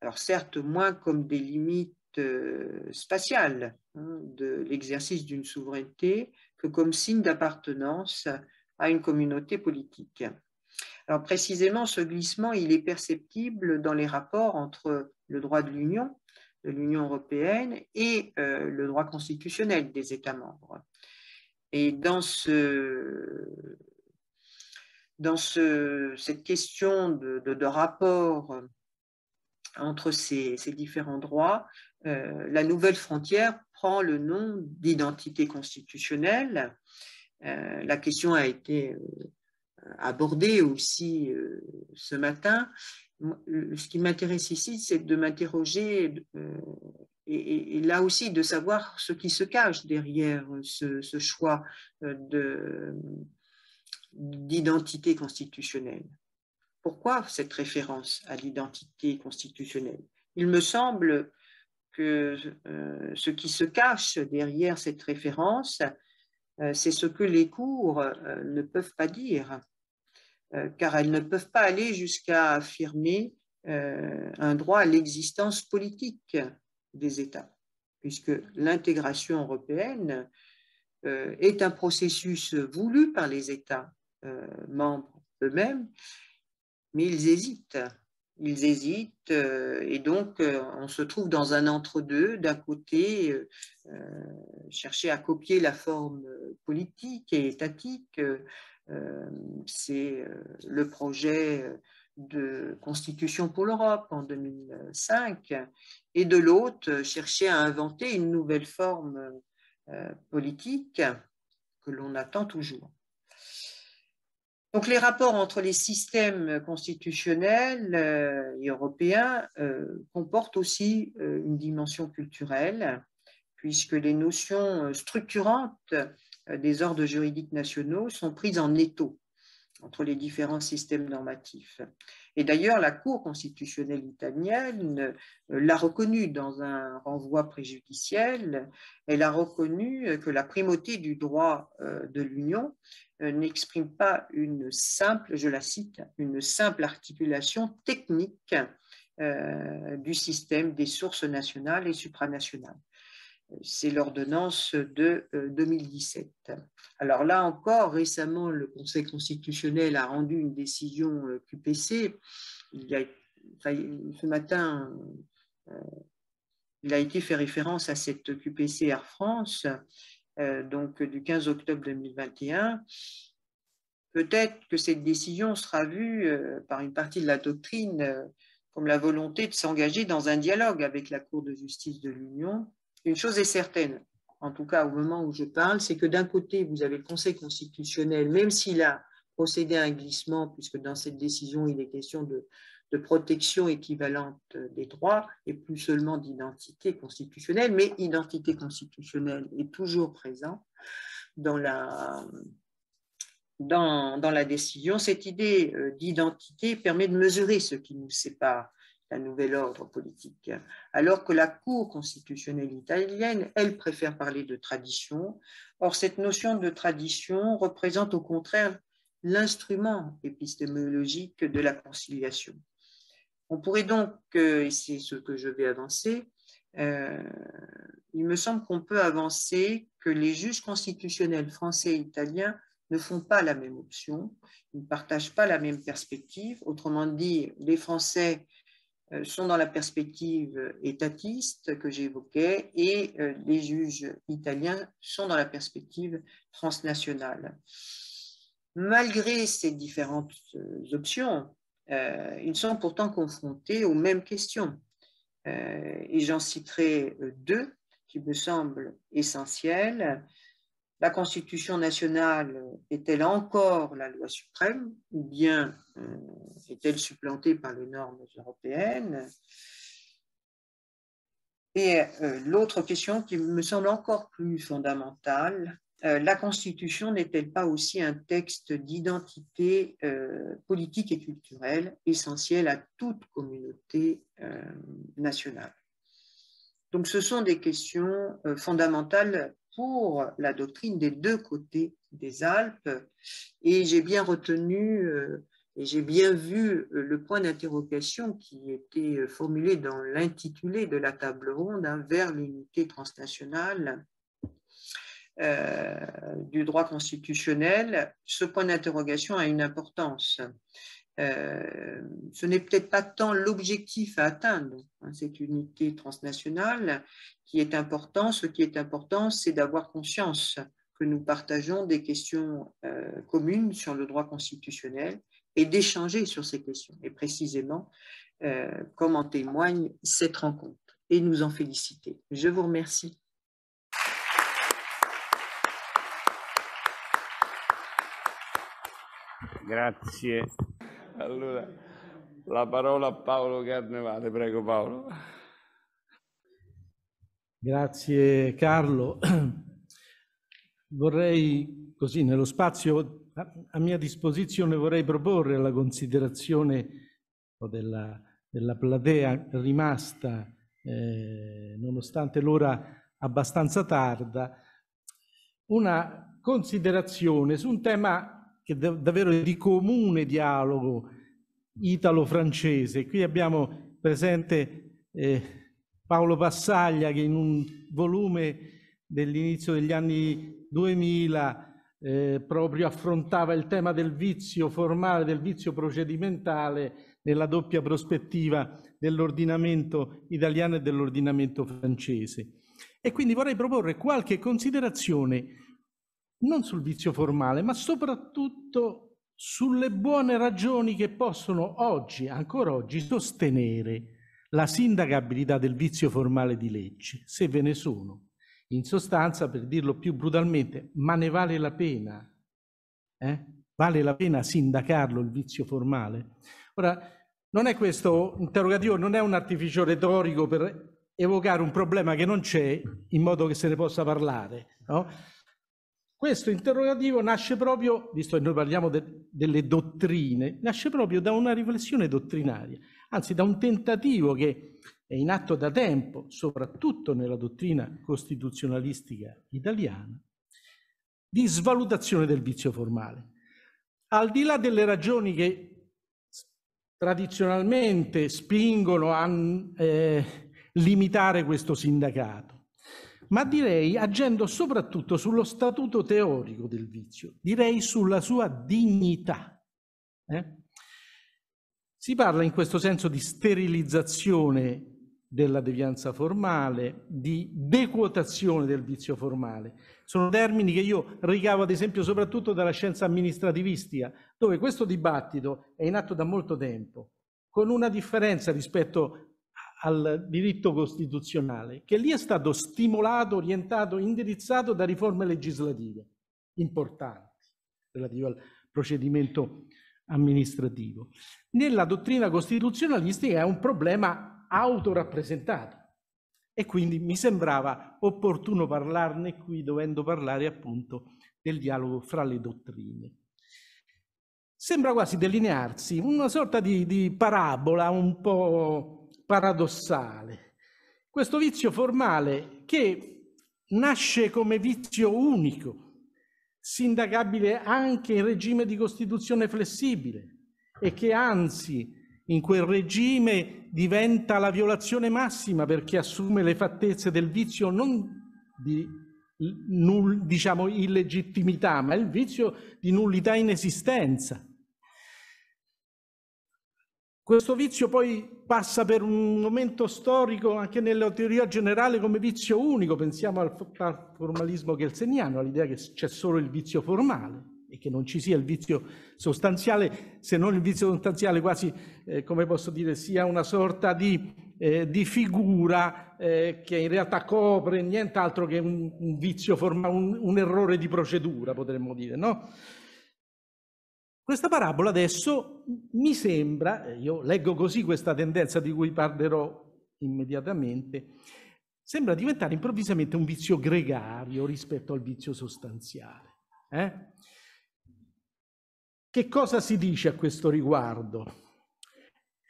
Alors certes, moins comme des limites euh, spatiale hein, de l'exercice d'une souveraineté que comme signe d'appartenance à une communauté politique. Alors précisément, ce glissement, il est perceptible dans les rapports entre le droit de l'Union, de l'Union européenne, et euh, le droit constitutionnel des États membres. Et dans, ce, dans ce, cette question de, de, rapport entre ces, différents droits, euh, la nouvelle frontière prend le nom d'identité constitutionnelle. Euh, la question a été euh, abordée aussi ce matin. Ce qui m'intéresse ici, c'est de m'interroger et, là aussi de savoir ce qui se cache derrière ce, choix d'identité constitutionnelle. Pourquoi cette référence à l'identité constitutionnelle Il me semble que euh, ce qui se cache derrière cette référence, euh, c'est ce que les cours euh, ne peuvent pas dire, car elles ne peuvent pas aller jusqu'à affirmer un droit à l'existence politique des États, puisque l'intégration européenne est un processus voulu par les États membres eux-mêmes, mais ils hésitent ils hésitent euh, et donc euh, on se trouve dans un entre-deux. D'un côté, euh, chercher à copier la forme politique et étatique, c'est le projet de constitution pour l'Europe en 2005, et de l'autre, chercher à inventer une nouvelle forme politique que l'on attend toujours les rapports entre les systèmes constitutionnels euh, et européens euh, comportent aussi euh, une dimension culturelle, puisque les notions structurantes des ordres juridiques nationaux sont prises en étau entre les différents systèmes normatifs. Et d'ailleurs, la Cour constitutionnelle italienne euh, l'a reconnu dans un renvoi préjudiciel, elle a reconnu euh, que la primauté du droit euh, de l'Union n'exprime pas une simple, je la cite, une simple articulation technique du système des sources nationales et supranationales c'est l'ordonnance de 2017. Euh, Alors là encore, récemment, le Conseil constitutionnel a rendu une décision euh, QPC. ce matin, euh, il a été fait référence à cette QPC Air France, donc du 15 octobre 2021. Peut-être que cette décision sera vue par une partie de la doctrine comme la volonté de s'engager dans un dialogue avec la Cour de justice de l'Union une chose est certaine, en tout cas au moment où je parle, c'est que d'un côté, vous avez le Conseil constitutionnel, même s'il a procédé à un glissement, puisque dans cette décision, il est question de, protection équivalente des droits et plus seulement d'identité constitutionnelle, mais identité constitutionnelle est toujours présente dans la décision. Cette idée euh, d'identité permet de mesurer ce qui nous sépare un nouvel ordre politique. Alors que la Cour constitutionnelle italienne, elle préfère parler de tradition. Or, cette notion de tradition représente au contraire l'instrument épistémologique de la conciliation. On pourrait donc, euh, et c'est ce que je vais avancer, euh, il me semble qu'on peut avancer que les juges constitutionnels français et italiens ne font pas la même option, ils ne partagent pas la même perspective. Autrement dit, les Français euh, sont dans la perspective euh, étatiste que j'évoquais et euh, les juges italiens sont dans la perspective transnationale. Malgré ces différentes options, ils sont pourtant confrontés aux mêmes questions. et j'en citerai deux qui me semblent essentielles la Constitution nationale est-elle encore la loi suprême ou bien euh, est-elle supplantée par les normes européennes Et euh, l'autre question qui me semble encore plus fondamentale, euh, la Constitution n'est-elle pas aussi un texte d'identité politique et culturelle essentiel à toute communauté nationale donc ce sont des questions fondamentales pour la doctrine des deux côtés des Alpes. Et j'ai bien retenu euh, et j'ai bien vu euh, le point d'interrogation qui était euh, formulé dans l'intitulé de la table ronde hein, vers l'unité transnationale du droit constitutionnel. Ce point d'interrogation a une importance euh, ce n'est peut-être pas tant l'objectif à atteindre, hein, cette unité transnationale, qui est important. Ce qui est important, c'est d'avoir conscience que nous partageons des questions euh, communes sur le droit constitutionnel et d'échanger sur ces questions. Et précisément, euh, comme en témoigne cette rencontre. Et nous en féliciter. Je vous remercie. Grazie. Allora, la parola a Paolo Carnevale, prego Paolo. Grazie Carlo. Vorrei, così, nello spazio a mia disposizione, vorrei proporre alla considerazione della, della platea rimasta, eh, nonostante l'ora abbastanza tarda, una considerazione su un tema che da- davvero di comune dialogo italo-francese. Qui abbiamo presente eh, Paolo Passaglia che in un volume dell'inizio degli anni 2000 eh, proprio affrontava il tema del vizio formale, del vizio procedimentale nella doppia prospettiva dell'ordinamento italiano e dell'ordinamento francese. E quindi vorrei proporre qualche considerazione non sul vizio formale, ma soprattutto sulle buone ragioni che possono oggi, ancora oggi, sostenere la sindacabilità del vizio formale di legge, se ve ne sono. In sostanza, per dirlo più brutalmente, ma ne vale la pena? Eh? Vale la pena sindacarlo il vizio formale? Ora, non è questo interrogativo, non è un artificio retorico per evocare un problema che non c'è in modo che se ne possa parlare, no? Questo interrogativo nasce proprio, visto che noi parliamo de, delle dottrine, nasce proprio da una riflessione dottrinaria, anzi da un tentativo che è in atto da tempo, soprattutto nella dottrina costituzionalistica italiana, di svalutazione del vizio formale. Al di là delle ragioni che tradizionalmente spingono a eh, limitare questo sindacato, ma direi agendo soprattutto sullo statuto teorico del vizio, direi sulla sua dignità. Eh? Si parla in questo senso di sterilizzazione della devianza formale, di dequotazione del vizio formale. Sono termini che io ricavo ad esempio soprattutto dalla scienza amministrativistica, dove questo dibattito è in atto da molto tempo, con una differenza rispetto al diritto costituzionale, che lì è stato stimolato, orientato, indirizzato da riforme legislative importanti relative al procedimento amministrativo. Nella dottrina costituzionalistica è un problema autorappresentato e quindi mi sembrava opportuno parlarne qui dovendo parlare appunto del dialogo fra le dottrine. Sembra quasi delinearsi una sorta di, di parabola un po' paradossale. Questo vizio formale che nasce come vizio unico, sindacabile anche in regime di Costituzione flessibile e che anzi in quel regime diventa la violazione massima perché assume le fattezze del vizio non di null, diciamo, illegittimità, ma il vizio di nullità in esistenza. Questo vizio poi passa per un momento storico anche nella teoria generale come vizio unico, pensiamo al formalismo kelseniano, all'idea che c'è solo il vizio formale e che non ci sia il vizio sostanziale, se non il vizio sostanziale quasi, eh, come posso dire, sia una sorta di eh, di figura eh, che in realtà copre nient'altro che un, un vizio formale, un, un, errore di procedura, potremmo dire, no? Questa parabola adesso mi sembra, io leggo così questa tendenza di cui parlerò immediatamente, sembra diventare improvvisamente un vizio gregario rispetto al vizio sostanziale. Eh? Che cosa si dice a questo riguardo?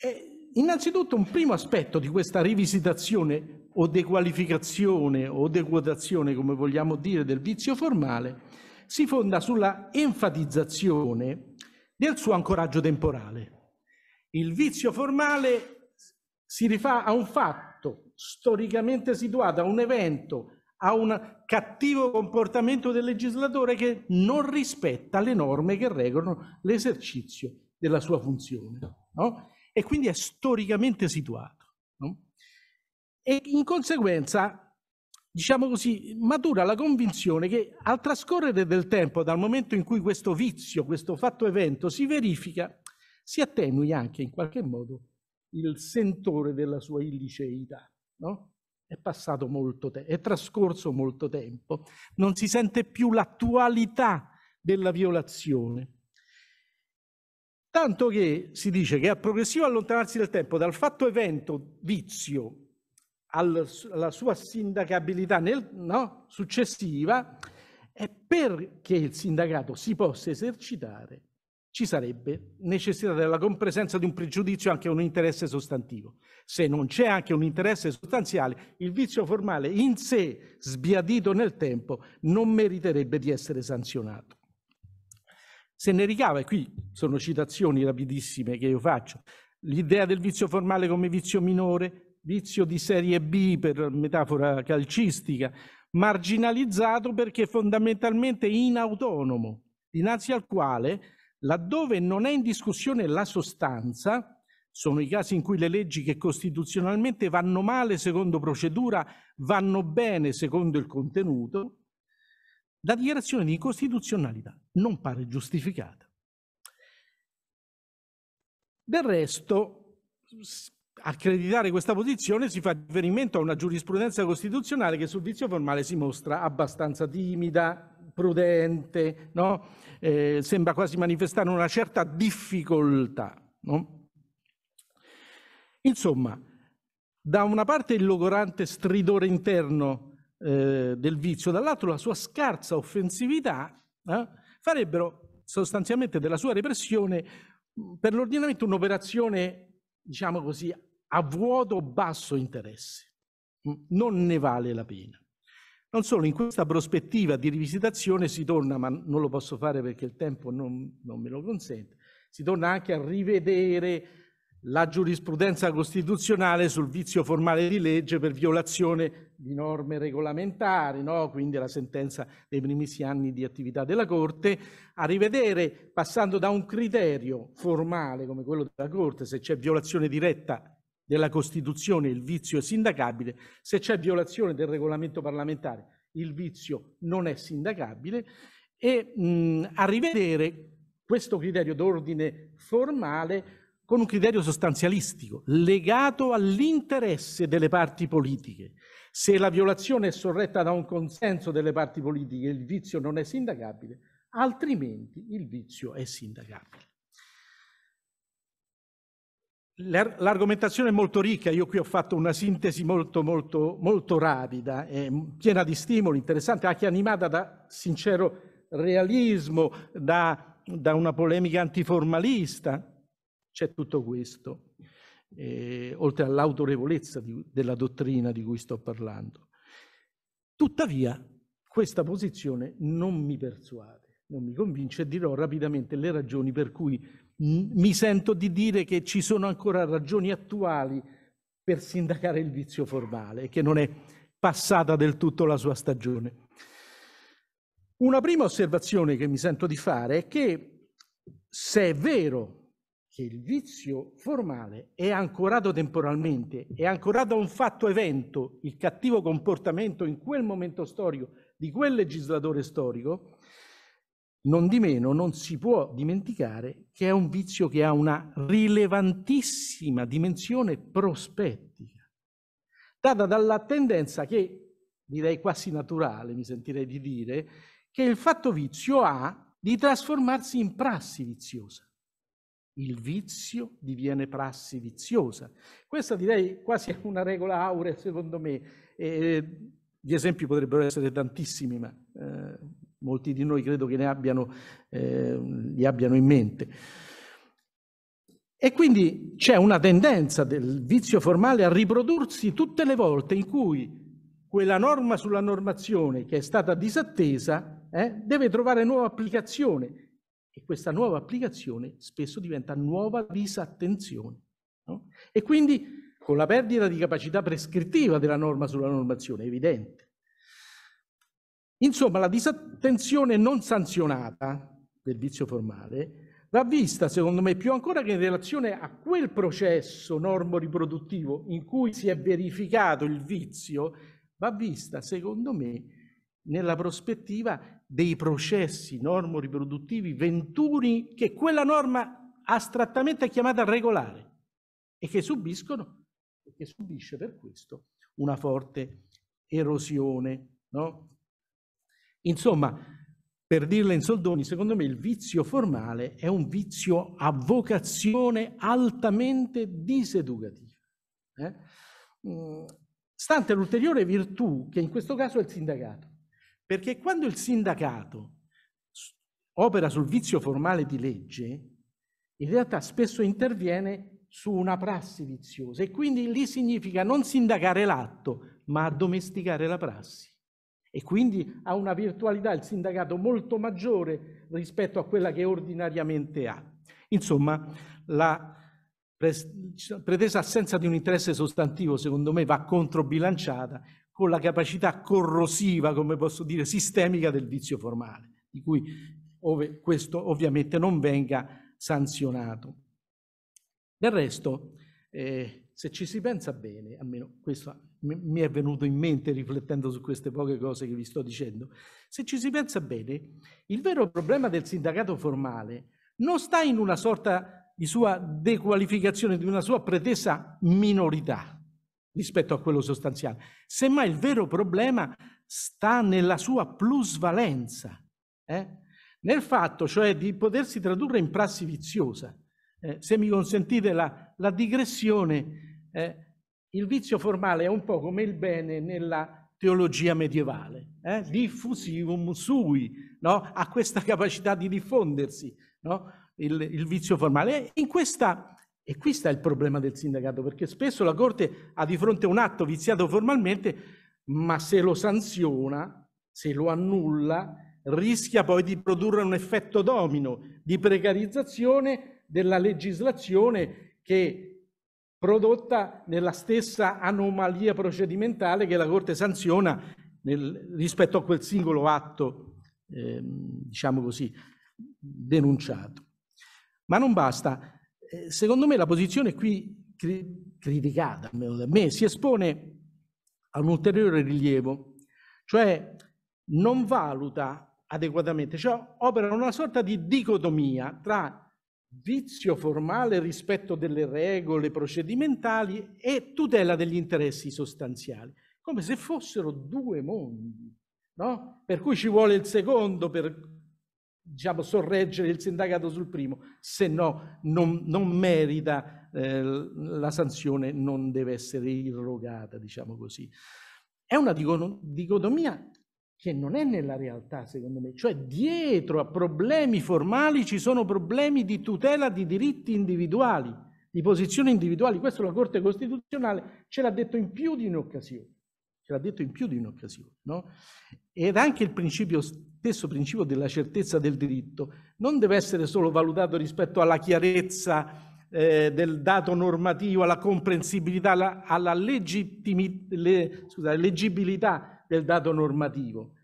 Eh, innanzitutto un primo aspetto di questa rivisitazione o dequalificazione o dequotazione, come vogliamo dire, del vizio formale si fonda sulla enfatizzazione del suo ancoraggio temporale. Il vizio formale si rifà a un fatto storicamente situato, a un evento, a un cattivo comportamento del legislatore che non rispetta le norme che regolano l'esercizio della sua funzione. No? E quindi è storicamente situato. No? E in conseguenza diciamo così, matura la convinzione che al trascorrere del tempo, dal momento in cui questo vizio, questo fatto evento si verifica, si attenui anche in qualche modo il sentore della sua illiceità. No? È passato molto tempo, è trascorso molto tempo, non si sente più l'attualità della violazione. Tanto che si dice che al progressivo allontanarsi del tempo dal fatto evento vizio alla sua sindacabilità nel, no, successiva e perché il sindacato si possa esercitare ci sarebbe necessità della compresenza di un pregiudizio anche un interesse sostantivo. Se non c'è anche un interesse sostanziale, il vizio formale in sé, sbiadito nel tempo, non meriterebbe di essere sanzionato. Se ne ricava, e qui sono citazioni rapidissime che io faccio, l'idea del vizio formale come vizio minore, vizio di serie B per metafora calcistica, marginalizzato perché fondamentalmente inautonomo, dinanzi al quale, laddove non è in discussione la sostanza, sono i casi in cui le leggi che costituzionalmente vanno male secondo procedura vanno bene secondo il contenuto, la dichiarazione di incostituzionalità non pare giustificata. Del resto, accreditare questa posizione si fa riferimento a una giurisprudenza costituzionale che sul vizio formale si mostra abbastanza timida, prudente, no? eh, sembra quasi manifestare una certa difficoltà. No? Insomma, da una parte il logorante stridore interno eh, del vizio, dall'altro la sua scarsa offensività, eh, farebbero sostanzialmente della sua repressione per l'ordinamento un'operazione, diciamo così, a vuoto basso interesse. Non ne vale la pena. Non solo, in questa prospettiva di rivisitazione si torna, ma non lo posso fare perché il tempo non, non me lo consente, si torna anche a rivedere la giurisprudenza costituzionale sul vizio formale di legge per violazione di norme regolamentari, no? quindi la sentenza dei primissimi anni di attività della Corte, a rivedere passando da un criterio formale come quello della Corte, se c'è violazione diretta della Costituzione il vizio è sindacabile, se c'è violazione del regolamento parlamentare il vizio non è sindacabile e mh, a rivedere questo criterio d'ordine formale con un criterio sostanzialistico, legato all'interesse delle parti politiche. Se la violazione è sorretta da un consenso delle parti politiche, il vizio non è sindacabile, altrimenti il vizio è sindacabile. L'argomentazione è molto ricca, io qui ho fatto una sintesi molto, molto, molto rapida, eh, piena di stimoli, interessante, anche animata da sincero realismo, da, da una polemica antiformalista. C'è tutto questo, eh, oltre all'autorevolezza di, della dottrina di cui sto parlando. Tuttavia, questa posizione non mi persuade, non mi convince e dirò rapidamente le ragioni per cui mi sento di dire che ci sono ancora ragioni attuali per sindacare il vizio formale, che non è passata del tutto la sua stagione. Una prima osservazione che mi sento di fare è che se è vero che il vizio formale è ancorato temporalmente, è ancorato a un fatto evento, il cattivo comportamento in quel momento storico di quel legislatore storico, non di meno non si può dimenticare che è un vizio che ha una rilevantissima dimensione prospettica, data dalla tendenza che, direi quasi naturale, mi sentirei di dire, che il fatto vizio ha di trasformarsi in prassi viziosa. Il vizio diviene prassi viziosa. Questa direi quasi è una regola aurea, secondo me. E, eh, gli esempi potrebbero essere tantissimi, ma eh, molti di noi credo che ne abbiano, eh, li abbiano in mente. E quindi c'è una tendenza del vizio formale a riprodursi tutte le volte in cui quella norma sulla normazione che è stata disattesa eh, deve trovare nuova applicazione e questa nuova applicazione spesso diventa nuova disattenzione. No? E quindi con la perdita di capacità prescrittiva della norma sulla normazione, è evidente. Insomma, la disattenzione non sanzionata del vizio formale va vista, secondo me, più ancora che in relazione a quel processo normo-riproduttivo in cui si è verificato il vizio, va vista, secondo me, nella prospettiva dei processi normo-riproduttivi venturi che quella norma astrattamente è chiamata a regolare e che subiscono e che subisce per questo una forte erosione no? Insomma, per dirla in soldoni, secondo me il vizio formale è un vizio a vocazione altamente diseducativa. Eh? Mm, stante l'ulteriore virtù che in questo caso è il sindacato, perché quando il sindacato opera sul vizio formale di legge, in realtà spesso interviene su una prassi viziosa e quindi lì significa non sindacare l'atto, ma addomesticare la prassi e quindi ha una virtualità il sindacato molto maggiore rispetto a quella che ordinariamente ha. Insomma, la pretesa assenza di un interesse sostantivo, secondo me, va controbilanciata con la capacità corrosiva, come posso dire, sistemica del vizio formale, di cui ove questo ovviamente non venga sanzionato. Del resto, eh, se ci si pensa bene, almeno questa mi è venuto in mente riflettendo su queste poche cose che vi sto dicendo, se ci si pensa bene, il vero problema del sindacato formale non sta in una sorta di sua dequalificazione, di una sua pretesa minorità rispetto a quello sostanziale. Semmai il vero problema sta nella sua plusvalenza, eh? nel fatto cioè di potersi tradurre in prassi viziosa. Eh, se mi consentite la, la digressione, eh, il vizio formale è un po' come il bene nella teologia medievale, eh? diffusivum sui, no? ha questa capacità di diffondersi, no? il, il, vizio formale. E, questa, e qui sta il problema del sindacato, perché spesso la Corte ha di fronte un atto viziato formalmente, ma se lo sanziona, se lo annulla, rischia poi di produrre un effetto domino di precarizzazione della legislazione che prodotta nella stessa anomalia procedimentale che la Corte sanziona nel, rispetto a quel singolo atto, eh, diciamo così, denunciato. Ma non basta. Eh, secondo me la posizione qui cri criticata, almeno da me, si espone a un ulteriore rilievo, cioè non valuta adeguatamente, cioè opera una sorta di dicotomia tra vizio formale rispetto delle regole procedimentali e tutela degli interessi sostanziali, come se fossero due mondi, no? Per cui ci vuole il secondo per diciamo, sorreggere il sindacato sul primo, se no non, non merita eh, la sanzione, non deve essere irrogata, diciamo così. È una dicotomia che non è nella realtà, secondo me. Cioè dietro a problemi formali ci sono problemi di tutela di diritti individuali, di posizioni individuali. Questo la Corte Costituzionale ce l'ha detto in più di un'occasione. Ce l'ha detto in più di un'occasione, no? Ed anche il principio, stesso principio della certezza del diritto non deve essere solo valutato rispetto alla chiarezza eh, del dato normativo, alla comprensibilità, alla, alla legittim- le, scusa, leggibilità del dato normativo,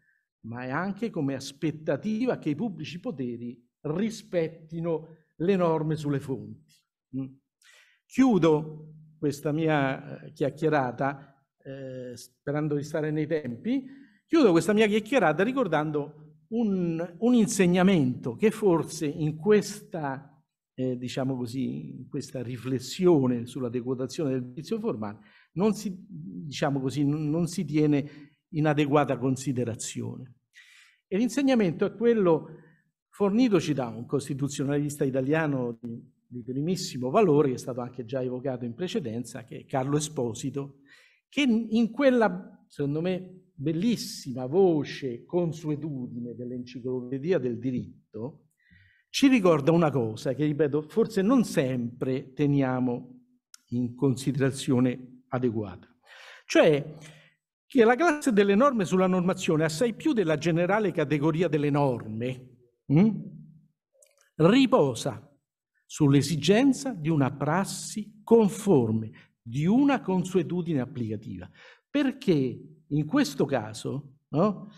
ma è anche come aspettativa che i pubblici poteri rispettino le norme sulle fonti. Mm. Chiudo questa mia eh, chiacchierata, eh, sperando di stare nei tempi, chiudo questa mia chiacchierata ricordando un, un insegnamento che forse in questa eh, diciamo così, questa riflessione sulla decodazione del vizio formale non si, diciamo così, non, non si tiene inadeguata considerazione. E l'insegnamento è quello fornitoci da un costituzionalista italiano di, di primissimo valore, che è stato anche già evocato in precedenza, che è Carlo Esposito, che in quella, secondo me, bellissima voce consuetudine dell'enciclopedia del diritto, ci ricorda una cosa che, ripeto, forse non sempre teniamo in considerazione adeguata. Cioè, che la classe delle norme sulla normazione, assai più della generale categoria delle norme, mh, mm, riposa sull'esigenza di una prassi conforme, di una consuetudine applicativa. Perché in questo caso, no,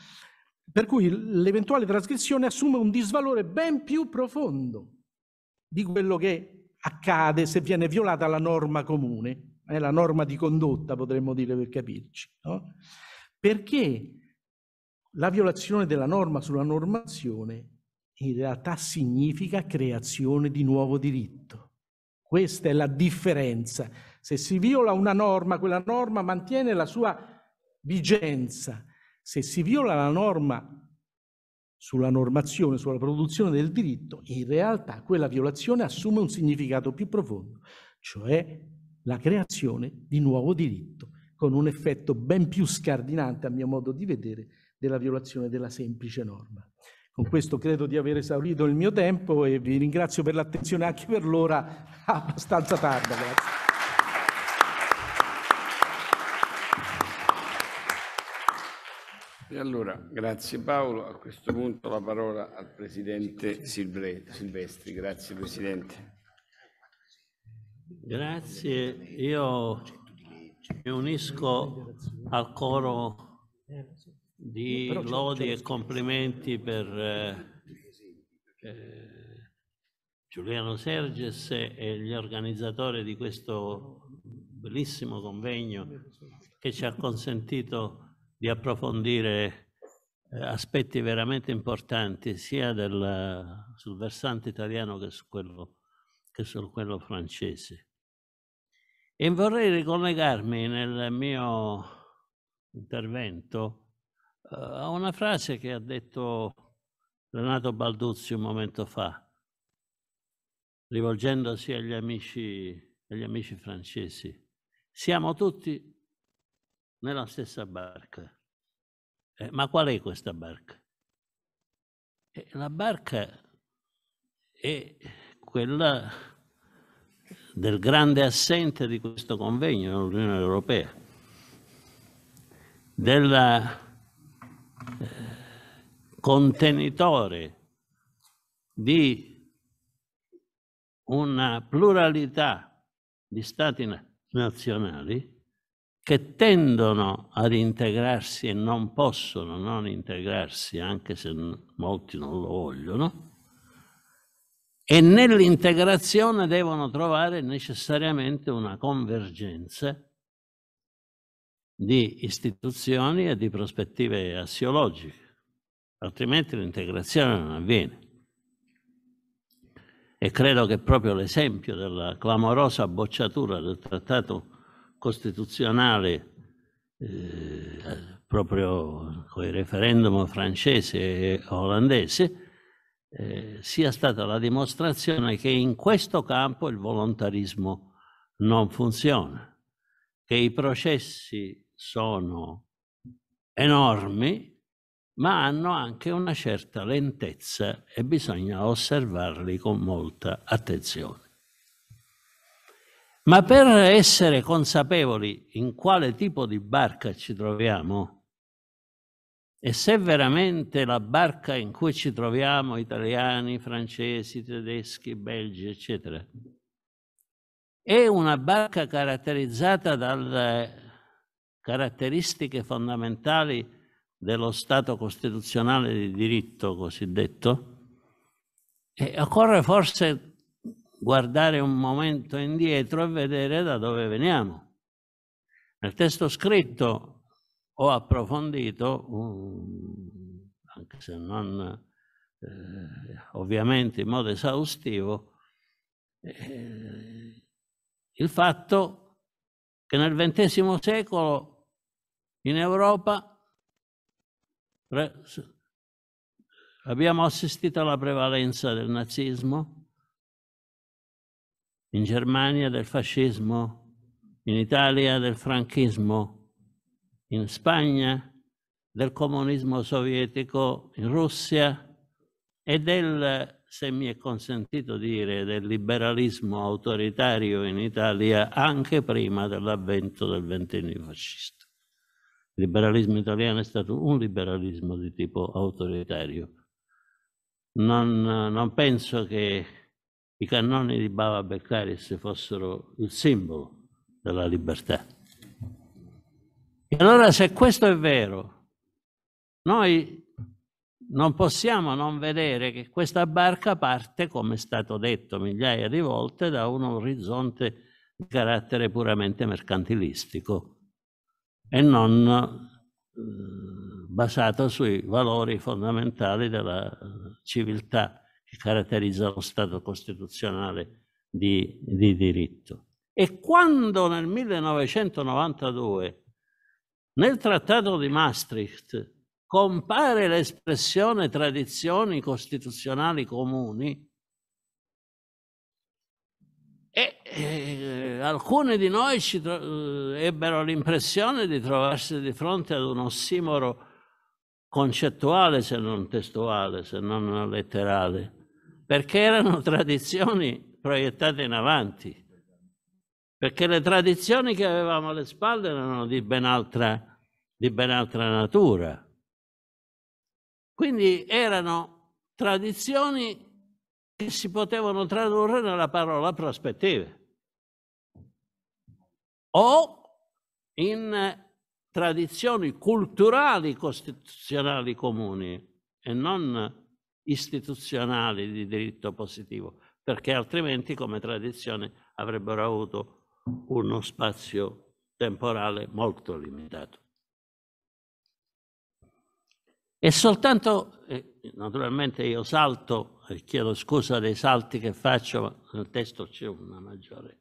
per cui l'eventuale trasgressione assume un disvalore ben più profondo di quello che accade se viene violata la norma comune è la norma di condotta, potremmo dire per capirci, no? perché la violazione della norma sulla normazione in realtà significa creazione di nuovo diritto. Questa è la differenza. Se si viola una norma, quella norma mantiene la sua vigenza. Se si viola la norma sulla normazione, sulla produzione del diritto, in realtà quella violazione assume un significato più profondo, cioè la creazione di nuovo diritto, con un effetto ben più scardinante, a mio modo di vedere, della violazione della semplice norma. Con questo credo di aver esaurito il mio tempo e vi ringrazio per l'attenzione anche per l'ora (laughs) abbastanza tarda. Grazie. E allora, grazie Paolo. A questo punto la parola al Presidente Silvestri. Grazie Presidente. Grazie, io mi unisco al coro di lodi e complimenti per eh, Giuliano Serges e gli organizzatori di questo bellissimo convegno che ci ha consentito di approfondire eh, aspetti veramente importanti sia del, sul versante italiano che su quello che su quello francese. E vorrei ricollegarmi nel mio intervento eh, a una frase che ha detto Renato Balduzzi un momento fa, rivolgendosi agli amici, agli amici francesi. Siamo tutti nella stessa barca. Eh, ma qual è questa barca? Eh, la barca è quella del grande assente di questo convegno dell'Unione Europea, del eh, contenitore di una pluralità di stati nazionali che tendono ad integrarsi e non possono non integrarsi, anche se molti non lo vogliono, e nell'integrazione devono trovare necessariamente una convergenza di istituzioni e di prospettive assiologiche, altrimenti l'integrazione non avviene. E credo che proprio l'esempio della clamorosa bocciatura del trattato costituzionale eh, proprio con il referendum francese e olandese eh, sia stata la dimostrazione che in questo campo il volontarismo non funziona, che i processi sono enormi, ma hanno anche una certa lentezza e bisogna osservarli con molta attenzione. Ma per essere consapevoli in quale tipo di barca ci troviamo, e se veramente la barca in cui ci troviamo, italiani, francesi, tedeschi, belgi, eccetera, è una barca caratterizzata dalle eh, caratteristiche fondamentali dello Stato costituzionale di diritto cosiddetto, e occorre forse guardare un momento indietro e vedere da dove veniamo. Nel testo scritto ho approfondito, anche se non eh, ovviamente in modo esaustivo, eh, il fatto che nel XX secolo in Europa abbiamo assistito alla prevalenza del nazismo, in Germania del fascismo, in Italia del franchismo, in Spagna, del comunismo sovietico in Russia e del, se mi è consentito dire, del liberalismo autoritario in Italia anche prima dell'avvento del ventennio fascista. Il liberalismo italiano è stato un liberalismo di tipo autoritario. Non, non penso che i cannoni di Bava Beccaris fossero il simbolo della libertà. E allora se questo è vero, noi non possiamo non vedere che questa barca parte, come è stato detto migliaia di volte, da un orizzonte di carattere puramente mercantilistico e non eh, basato sui valori fondamentali della civiltà che caratterizza lo Stato costituzionale di, di diritto. E quando nel 1992 nel trattato di Maastricht compare l'espressione tradizioni costituzionali comuni e eh, alcuni di noi tro- eh, ebbero l'impressione di trovarsi di fronte ad un ossimoro concettuale se non testuale, se non letterale, perché erano tradizioni proiettate in avanti perché le tradizioni che avevamo alle spalle erano di ben altra, di ben altra natura. Quindi erano tradizioni che si potevano tradurre nella parola prospettive o in tradizioni culturali costituzionali comuni e non istituzionali di diritto positivo, perché altrimenti come tradizione avrebbero avuto uno spazio temporale molto limitato. E soltanto, eh, naturalmente io salto, eh, chiedo scusa dei salti che faccio, ma nel testo c'è un maggiore,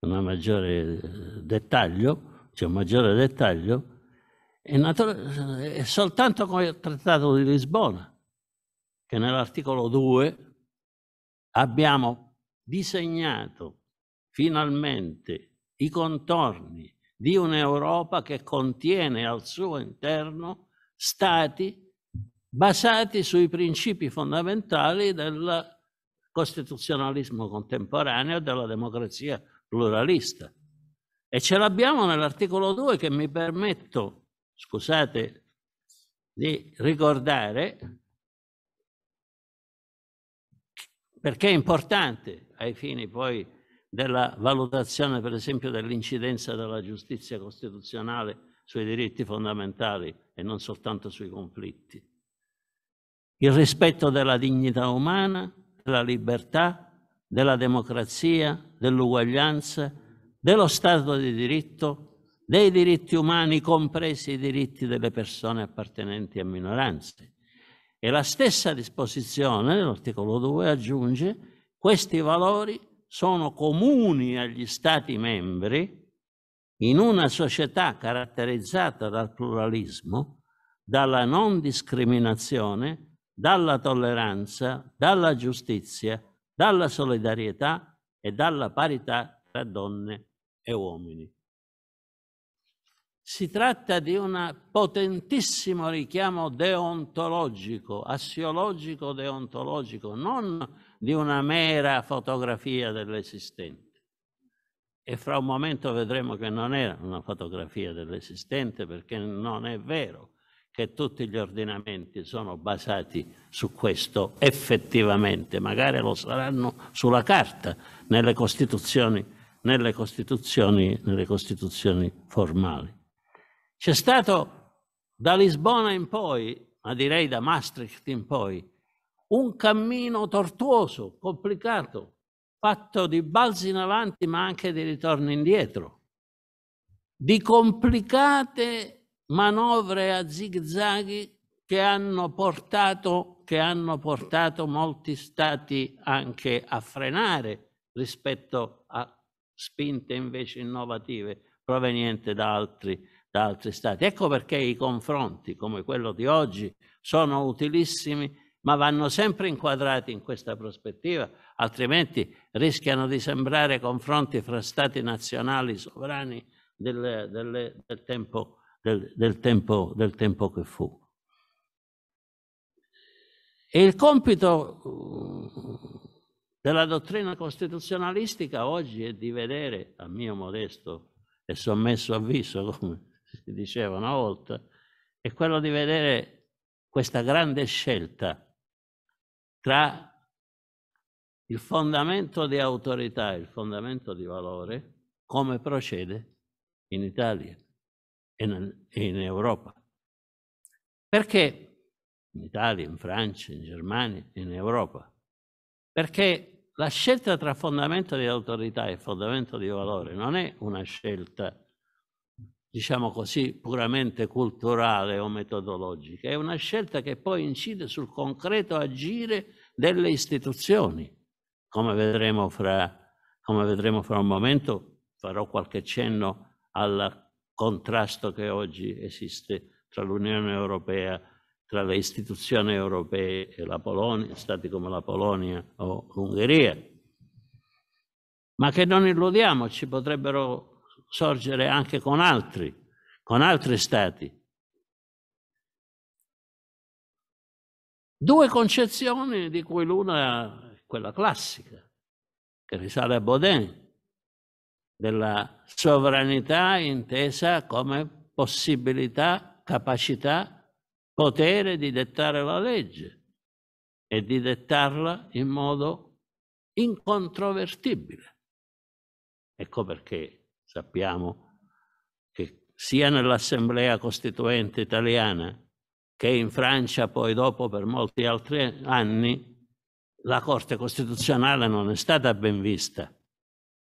una maggiore eh, dettaglio, c'è un maggiore dettaglio, e natura- è soltanto con il Trattato di Lisbona, che nell'articolo 2 abbiamo disegnato finalmente i contorni di un'Europa che contiene al suo interno stati basati sui principi fondamentali del costituzionalismo contemporaneo e della democrazia pluralista. E ce l'abbiamo nell'articolo 2 che mi permetto, scusate, di ricordare perché è importante ai fini poi della valutazione, per esempio, dell'incidenza della giustizia costituzionale sui diritti fondamentali e non soltanto sui conflitti. Il rispetto della dignità umana, della libertà, della democrazia, dell'uguaglianza, dello Stato di diritto, dei diritti umani, compresi i diritti delle persone appartenenti a minoranze. E la stessa disposizione, l'articolo 2, aggiunge questi valori sono comuni agli Stati membri, in una società caratterizzata dal pluralismo, dalla non discriminazione, dalla tolleranza, dalla giustizia, dalla solidarietà e dalla parità tra donne e uomini. Si tratta di un potentissimo richiamo deontologico, assiologico deontologico, non di una mera fotografia dell'esistente. E fra un momento vedremo che non era una fotografia dell'esistente perché non è vero che tutti gli ordinamenti sono basati su questo effettivamente, magari lo saranno sulla carta, nelle costituzioni, nelle costituzioni, nelle costituzioni formali. C'è stato da Lisbona in poi, ma direi da Maastricht in poi, un cammino tortuoso, complicato, fatto di balzi in avanti ma anche di ritorni indietro, di complicate manovre a zigzaghi che hanno portato, che hanno portato molti stati anche a frenare rispetto a spinte invece innovative provenienti da altri, da altri stati. Ecco perché i confronti come quello di oggi sono utilissimi ma vanno sempre inquadrati in questa prospettiva, altrimenti rischiano di sembrare confronti fra stati nazionali sovrani del, del, del, tempo, del tempo, tempo, che fu. E il compito uh, della dottrina costituzionalistica oggi è di vedere, a mio modesto e sommesso avviso, come si diceva una volta, è quello di vedere questa grande scelta tra il fondamento di autorità e il fondamento di valore, come procede in Italia e in Europa. Perché in Italia, in Francia, in Germania, in Europa? Perché la scelta tra fondamento di autorità e fondamento di valore non è una scelta diciamo così, puramente culturale o metodologica, è una scelta che poi incide sul concreto agire delle istituzioni, come vedremo fra, come vedremo fra un momento, farò qualche cenno al contrasto che oggi esiste tra l'Unione Europea, tra le istituzioni europee e la Polonia, stati come la Polonia o l'Ungheria. Ma che non illudiamoci, potrebbero sorgere anche con altri, con altri stati. Due concezioni di cui l'una è quella classica, che risale a Baudin, della sovranità intesa come possibilità, capacità, potere di dettare la legge e di dettarla in modo incontrovertibile. Ecco perché sappiamo che sia nell'Assemblea Costituente italiana che in Francia poi dopo per molti altri anni la Corte Costituzionale non è stata ben vista.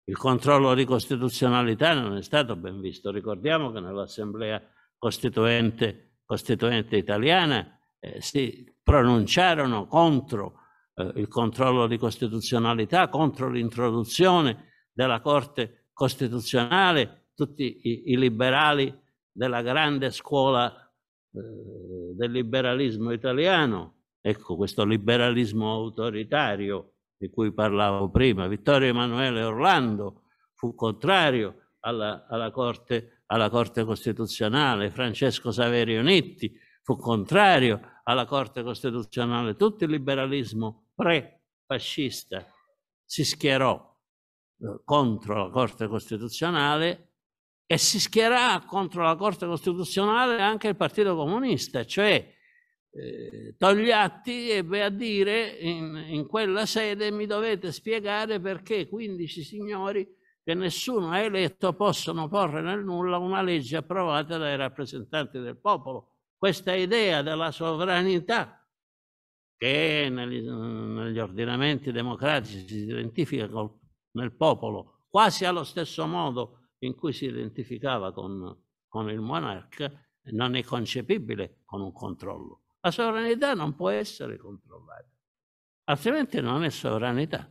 Il controllo di costituzionalità non è stato ben visto. Ricordiamo che nell'Assemblea Costituente, Costituente italiana eh, si pronunciarono contro eh, il controllo di costituzionalità, contro l'introduzione della Corte Costituzionale costituzionale, tutti i, i liberali della grande scuola eh, del liberalismo italiano, ecco questo liberalismo autoritario di cui parlavo prima. Vittorio Emanuele Orlando fu contrario alla, alla, corte, alla Corte Costituzionale, Francesco Saverio Nitti fu contrario alla Corte Costituzionale, tutto il liberalismo pre-fascista si schierò contro la Corte Costituzionale e si schierà contro la Corte Costituzionale anche il Partito Comunista, cioè eh, Togliatti ebbe a dire in, in, quella sede mi dovete spiegare perché 15 signori che nessuno ha eletto possono porre nel nulla una legge approvata dai rappresentanti del popolo. Questa idea della sovranità che negli, negli ordinamenti democratici si identifica col nel popolo, quasi allo stesso modo in cui si identificava con, con il monarca, non è concepibile con un controllo. La sovranità non può essere controllata, altrimenti non è sovranità.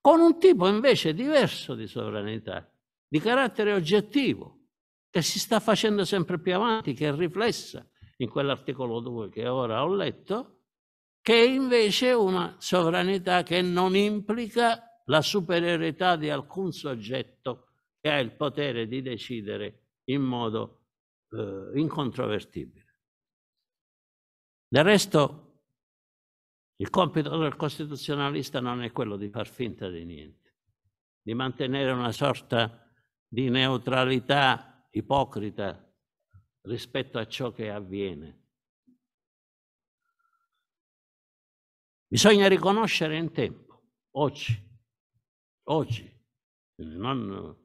Con un tipo invece diverso di sovranità, di carattere oggettivo, che si sta facendo sempre più avanti, che è riflessa in quell'articolo 2 che ora ho letto, che è invece una sovranità che non implica la superiorità di alcun soggetto che ha il potere di decidere in modo eh, incontrovertibile. Del resto, il compito del costituzionalista non è quello di far finta di niente, di mantenere una sorta di neutralità ipocrita rispetto a ciò che avviene. Bisogna riconoscere in tempo, oggi, oggi, non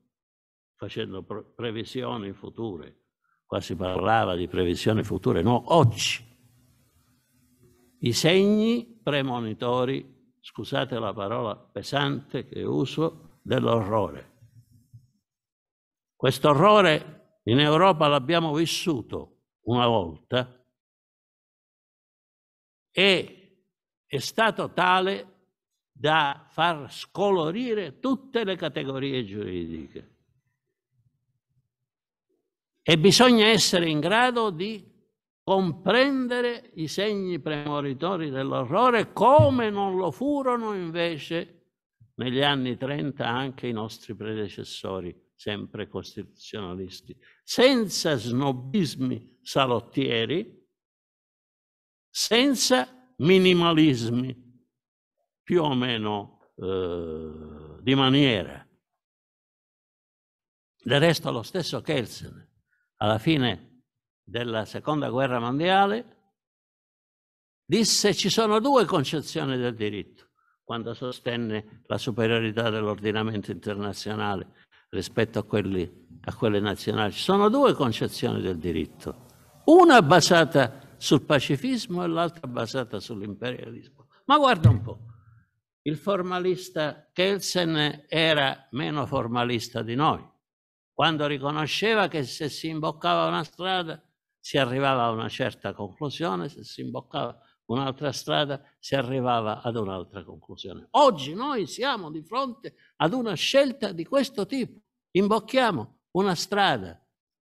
facendo previsioni future. Qua si parlava di previsioni future, no, oggi. I segni premonitori, scusate la parola pesante che uso, dell'orrore. Questo orrore in Europa l'abbiamo vissuto una volta e è stato tale da far scolorire tutte le categorie giuridiche. E bisogna essere in grado di comprendere i segni premonitori dell'orrore come non lo furono invece negli anni 30 anche i nostri predecessori, sempre costituzionalisti, senza snobismi salottieri, senza minimalismi più o meno eh, di maniera. Del resto lo stesso Kelsen, alla fine della seconda guerra mondiale, disse ci sono due concezioni del diritto quando sostenne la superiorità dell'ordinamento internazionale rispetto a, quelli, a quelle nazionali. Ci sono due concezioni del diritto, una basata sul pacifismo e l'altra basata sull'imperialismo. Ma guarda un po', il formalista Kelsen era meno formalista di noi, quando riconosceva che se si imboccava una strada si arrivava a una certa conclusione, se si imboccava un'altra strada si arrivava ad un'altra conclusione. Oggi noi siamo di fronte ad una scelta di questo tipo. Imbocchiamo una strada,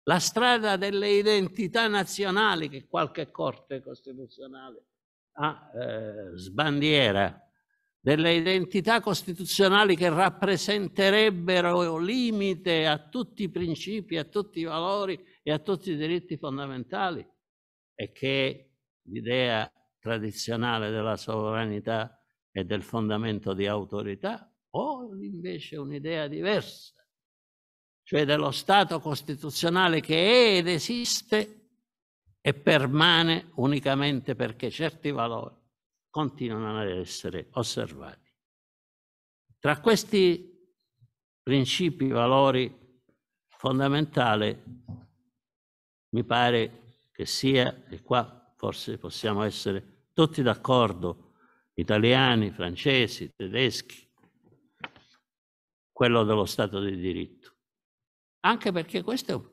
la strada delle identità nazionali che qualche Corte Costituzionale ha eh, sbandiera delle identità costituzionali che rappresenterebbero limite a tutti i principi, a tutti i valori e a tutti i diritti fondamentali e che l'idea tradizionale della sovranità e del fondamento di autorità o invece un'idea diversa, cioè dello Stato costituzionale che è ed esiste e permane unicamente perché certi valori continuano ad essere osservati. Tra questi principi, valori fondamentali, mi pare che sia, e qua forse possiamo essere tutti d'accordo, italiani, francesi, tedeschi, quello dello Stato di diritto. Anche perché questo è un,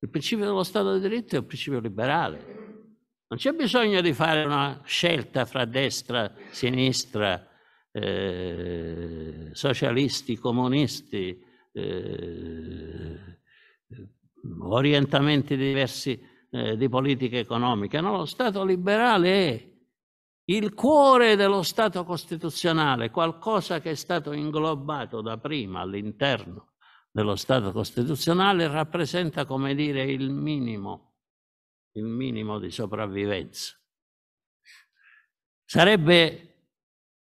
il principio dello Stato di diritto è un principio liberale, non c'è bisogno di fare una scelta fra destra, sinistra, eh, socialisti, comunisti, eh, orientamenti diversi eh, di politica economica. No, lo Stato liberale è il cuore dello Stato costituzionale, qualcosa che è stato inglobato da prima all'interno dello Stato costituzionale, rappresenta, come dire, il minimo il minimo di sopravvivenza. Sarebbe,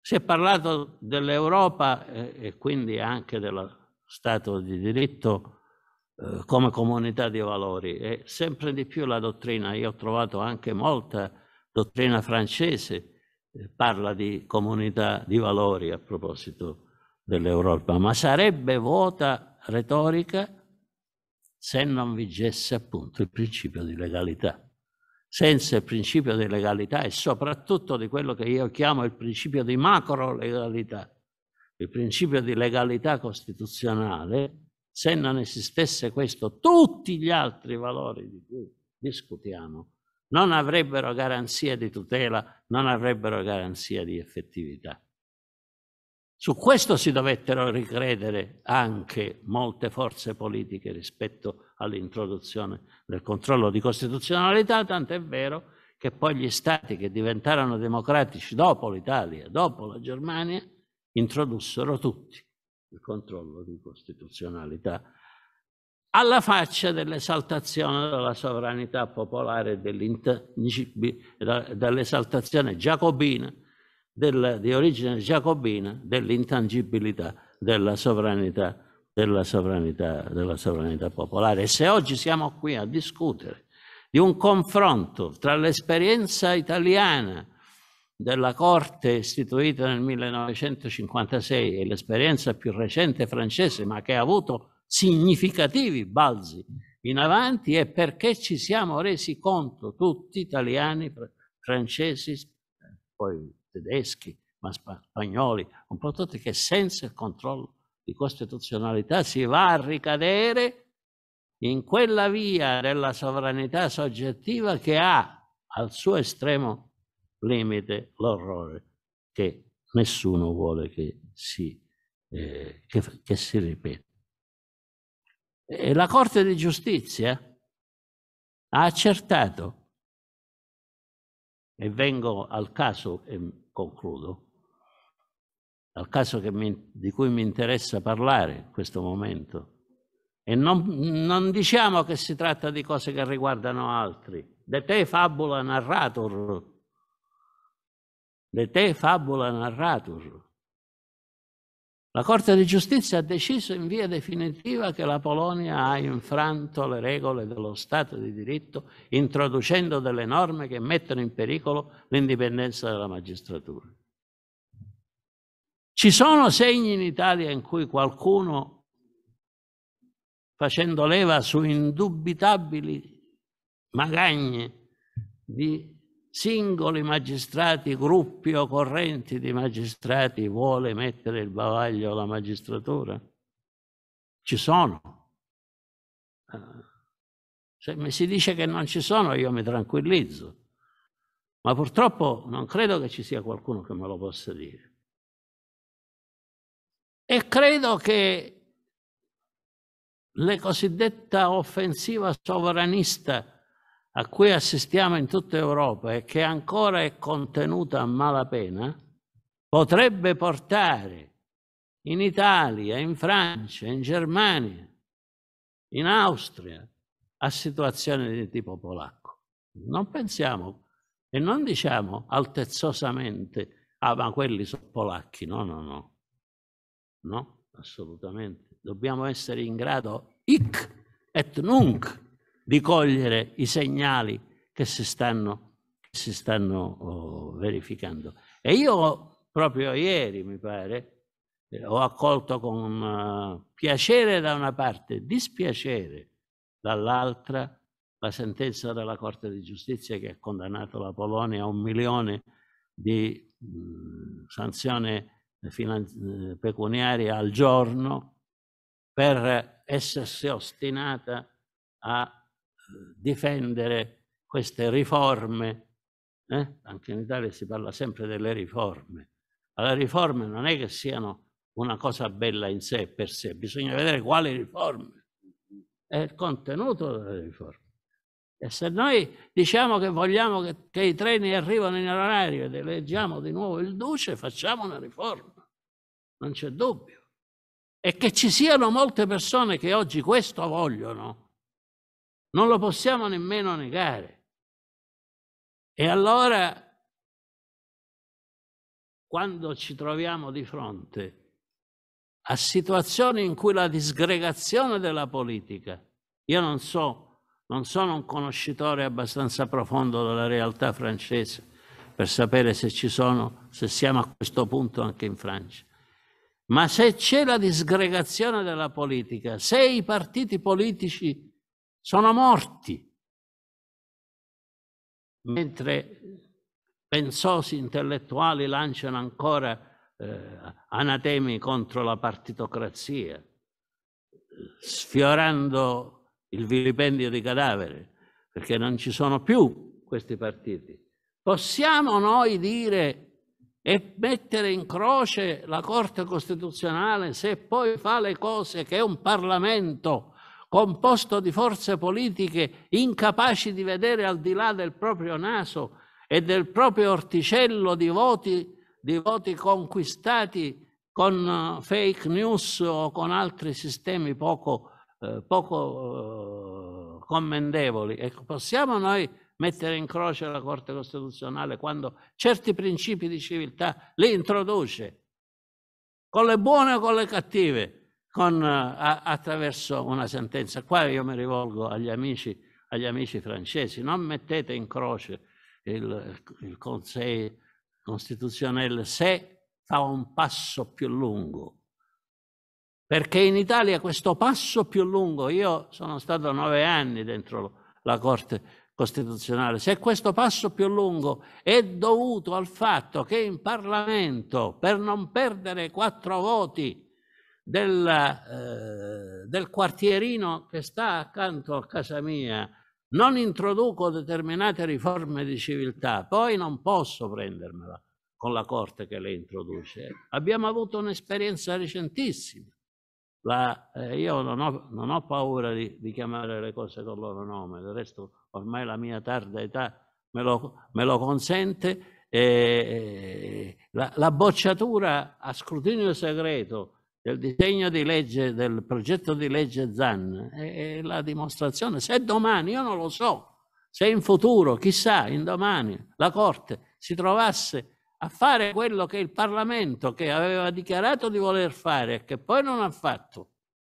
si è parlato dell'Europa eh, e quindi anche dello Stato di diritto eh, come comunità di valori e sempre di più la dottrina, io ho trovato anche molta dottrina francese, eh, parla di comunità di valori a proposito dell'Europa, ma sarebbe vuota retorica se non vigesse appunto il principio di legalità. Senza il principio di legalità e soprattutto di quello che io chiamo il principio di macro legalità, il principio di legalità costituzionale, se non esistesse questo, tutti gli altri valori di cui discutiamo non avrebbero garanzia di tutela, non avrebbero garanzia di effettività. Su questo si dovettero ricredere anche molte forze politiche rispetto all'introduzione del controllo di costituzionalità, tant'è vero che poi gli stati che diventarono democratici dopo l'Italia, dopo la Germania, introdussero tutti il controllo di costituzionalità alla faccia dell'esaltazione della sovranità popolare e dell'esaltazione giacobina del, di origine giacobina dell'intangibilità della sovranità, della sovranità, della sovranità popolare. E se oggi siamo qui a discutere di un confronto tra l'esperienza italiana della Corte istituita nel 1956 e l'esperienza più recente francese, ma che ha avuto significativi balzi in avanti, è perché ci siamo resi conto tutti, italiani, francesi, poi tedeschi, ma spagnoli, un po' tutti che senza il controllo di costituzionalità si va a ricadere in quella via della sovranità soggettiva che ha al suo estremo limite l'orrore che nessuno vuole che si, eh, che, che si ripeta. E la Corte di Giustizia ha accertato, e vengo al caso ehm, concludo, al caso mi, di cui mi interessa parlare in questo momento. E non, non, diciamo che si tratta di cose che riguardano altri. De te fabula narratur. De te fabula narratur. La Corte di giustizia ha deciso in via definitiva che la Polonia ha infranto le regole dello Stato di diritto introducendo delle norme che mettono in pericolo l'indipendenza della magistratura. Ci sono segni in Italia in cui qualcuno, facendo leva su indubitabili magagne di singoli magistrati, gruppi o correnti di magistrati vuole mettere il bavaglio alla magistratura? Ci sono. Eh, se mi si dice che non ci sono, io mi tranquillizzo. Ma purtroppo non credo che ci sia qualcuno che me lo possa dire. E credo che la cosiddetta offensiva sovranista a cui assistiamo in tutta Europa e che ancora è contenuta a malapena, potrebbe portare in Italia, in Francia, in Germania, in Austria, a situazioni di tipo polacco. Non pensiamo e non diciamo altezzosamente, ah ma quelli sono polacchi, no, no, no, no, assolutamente. Dobbiamo essere in grado, hic et nunc, di cogliere i segnali che si stanno, che si stanno oh, verificando. E io proprio ieri, mi pare, eh, ho accolto con uh, piacere da una parte, dispiacere dall'altra, la sentenza della Corte di Giustizia che ha condannato la Polonia a un milione di mh, mm, sanzioni finan- eh, pecuniarie al giorno per essersi ostinata a difendere queste riforme. Eh? Anche in Italia si parla sempre delle riforme. Ma le riforme non è che siano una cosa bella in sé per sé, bisogna vedere quali riforme, è il contenuto delle riforme. E se noi diciamo che vogliamo che, che i treni arrivino in orario ed eleggiamo di nuovo il duce, facciamo una riforma, non c'è dubbio. E che ci siano molte persone che oggi questo vogliono, non lo possiamo nemmeno negare. E allora, quando ci troviamo di fronte a situazioni in cui la disgregazione della politica, io non so, non sono un conoscitore abbastanza profondo della realtà francese per sapere se ci sono, se siamo a questo punto anche in Francia. Ma se c'è la disgregazione della politica, se i partiti politici sono morti. Mentre pensosi intellettuali lanciano ancora eh, anatemi contro la partitocrazia, sfiorando il vilipendio di cadavere, perché non ci sono più questi partiti. Possiamo noi dire e mettere in croce la Corte Costituzionale se poi fa le cose che un Parlamento composto di forze politiche incapaci di vedere al di là del proprio naso e del proprio orticello di voti, di voti conquistati con eh, fake news o con altri sistemi poco, eh, poco eh, commendevoli. E ecco, possiamo noi mettere in croce la Corte Costituzionale quando certi principi di civiltà li introduce, con le buone o con le cattive con, eh, a, attraverso una sentenza. Qua io mi rivolgo agli amici, agli amici francesi, non mettete in croce il, il Conseil Constitutionnel se fa un passo più lungo. Perché in Italia questo passo più lungo, io sono stato nove anni dentro la Corte Costituzionale, se questo passo più lungo è dovuto al fatto che in Parlamento, per non perdere quattro voti, del, eh, del quartierino che sta accanto a casa mia non introduco determinate riforme di civiltà, poi non posso prendermela con la Corte che le introduce. Abbiamo avuto un'esperienza recentissima. La, eh, io non ho, non ho paura di, di, chiamare le cose col loro nome, del resto ormai la mia tarda età me lo, me lo consente. Eh, la, la bocciatura a scrutinio segreto del disegno di legge, del progetto di legge ZAN è, la dimostrazione. Se domani, io non lo so, se in futuro, chissà, in domani, la Corte si trovasse a fare quello che il Parlamento, che aveva dichiarato di voler fare e che poi non ha fatto,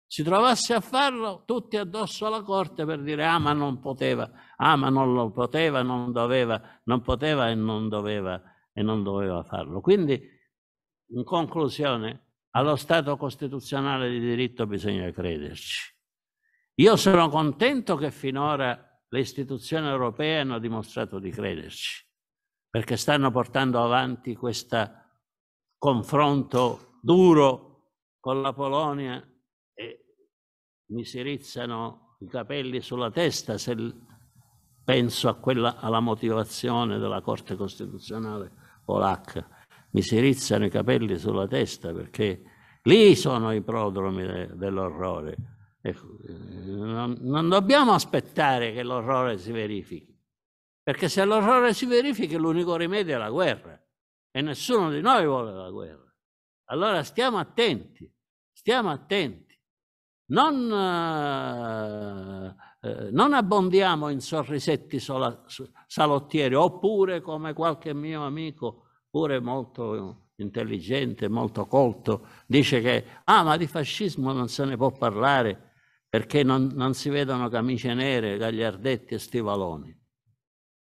si trovasse a farlo tutti addosso alla corte per dire ah ma non poteva, ah ma non lo poteva, non doveva, non poteva e non doveva e non doveva farlo. Quindi in conclusione allo Stato costituzionale di diritto bisogna crederci. Io sono contento che finora le istituzioni europee hanno dimostrato di crederci, perché stanno portando avanti questo confronto duro con la Polonia e mi si rizzano i capelli sulla testa se penso quella, alla motivazione della Corte Costituzionale polacca mi si rizzano i capelli sulla testa perché lì sono i prodromi de, dell'orrore. Ecco, non, non dobbiamo aspettare che l'orrore si verifichi, perché se l'orrore si verifica l'unico rimedio è la guerra e nessuno di noi vuole la guerra. Allora stiamo attenti, stiamo attenti. Non, eh, eh non abbondiamo in sorrisetti sola, salottieri, oppure come qualche mio amico pure molto intelligente, molto colto, dice che ah, ma di fascismo non se ne può parlare perché non, non si vedono camicie nere, gagliardetti e stivaloni.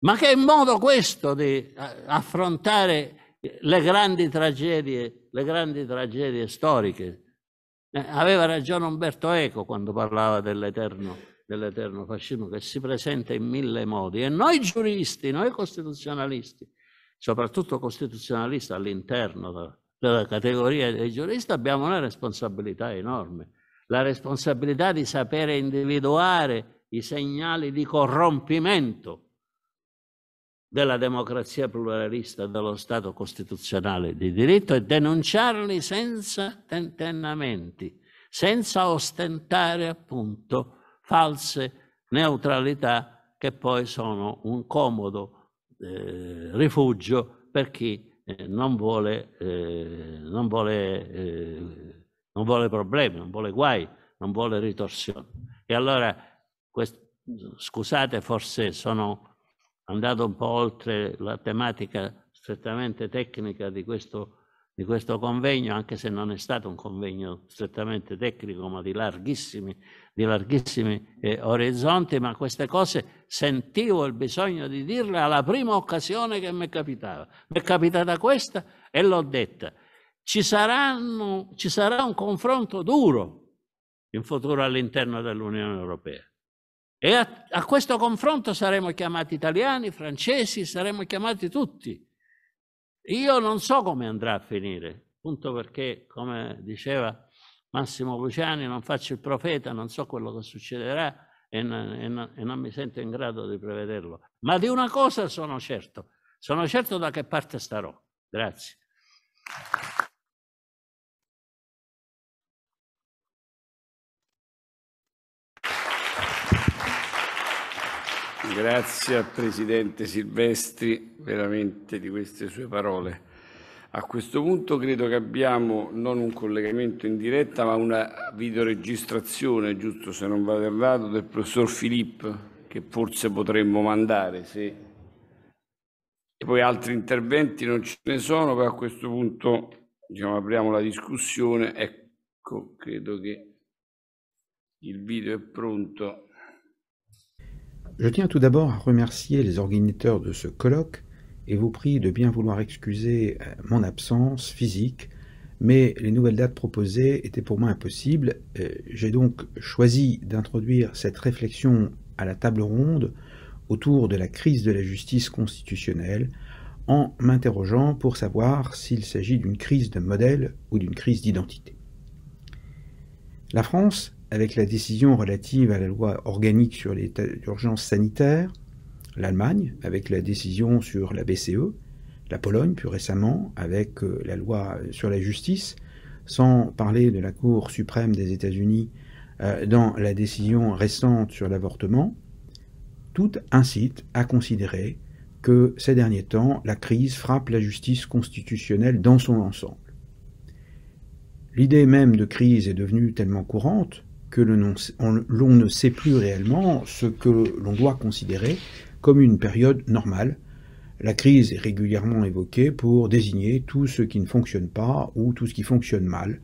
Ma che modo questo di eh, affrontare le grandi tragedie, le grandi tragedie storiche? Eh, aveva ragione Umberto Eco quando parlava dell'eterno, dell'eterno fascismo che si presenta in mille modi e noi giuristi, noi costituzionalisti soprattutto costituzionalista all'interno della categoria dei giuristi, abbiamo una responsabilità enorme, la responsabilità di sapere individuare i segnali di corrompimento della democrazia pluralista, dello Stato costituzionale di diritto e denunciarli senza tentennamenti, senza ostentare appunto false neutralità che poi sono un comodo eh, rifugio per chi eh, non vuole, eh, non vuole, eh, non vuole problemi, non vuole guai, non vuole ritorsioni. E allora, quest- scusate, forse sono andato un po' oltre la tematica strettamente tecnica di questo, di questo convegno, anche se non è stato un convegno strettamente tecnico, ma di larghissimi di larghissimi eh, orizzonti, ma queste cose sentivo il bisogno di dirle alla prima occasione che mi capitava. Mi è capitata questa e l'ho detta. Ci, saranno, ci sarà un confronto duro in futuro all'interno dell'Unione Europea. E a, a, questo confronto saremo chiamati italiani, francesi, saremo chiamati tutti. Io non so come andrà a finire, appunto perché, come diceva Massimo Luciani, non faccio il profeta, non so quello che succederà e, e, e non mi sento in grado di prevederlo. Ma di una cosa sono certo, sono certo da che parte starò. Grazie. Grazie al Presidente Silvestri veramente di queste sue parole. A questo punto credo che abbiamo non un collegamento in diretta, ma una videoregistrazione, giusto se non vado errato, del professor Filippo, che forse potremmo mandare se... E poi altri interventi non ce ne sono, però a questo punto diciamo, apriamo la discussione. Ecco, credo che il video è pronto. Je tiens tout d'abord à remercier les organisateurs de ce colloque et vous prie de bien vouloir excuser euh, mon absence physique, mais les nouvelles dates proposées étaient pour moi impossibles. Euh, j'ai donc choisi d'introduire cette réflexion à la table ronde autour de la crise de la justice constitutionnelle en m'interrogeant pour savoir s'il s'agit d'une crise de modèle ou d'une crise d'identité. La France, avec la décision relative à la loi organique sur l'état d'urgence sanitaire, l'Allemagne avec la décision sur la BCE, la Pologne plus récemment avec euh, la loi sur la justice, sans parler de la Cour suprême des États-Unis euh, dans la décision récente sur l'avortement, tout incite à considérer que ces derniers temps, la crise frappe la justice constitutionnelle dans son ensemble. L'idée même de crise est devenue tellement courante que l'on ne sait plus réellement ce que l'on doit considérer comme une période normale. La crise est régulièrement évoquée pour désigner tout ce qui ne fonctionne pas ou tout ce qui fonctionne mal,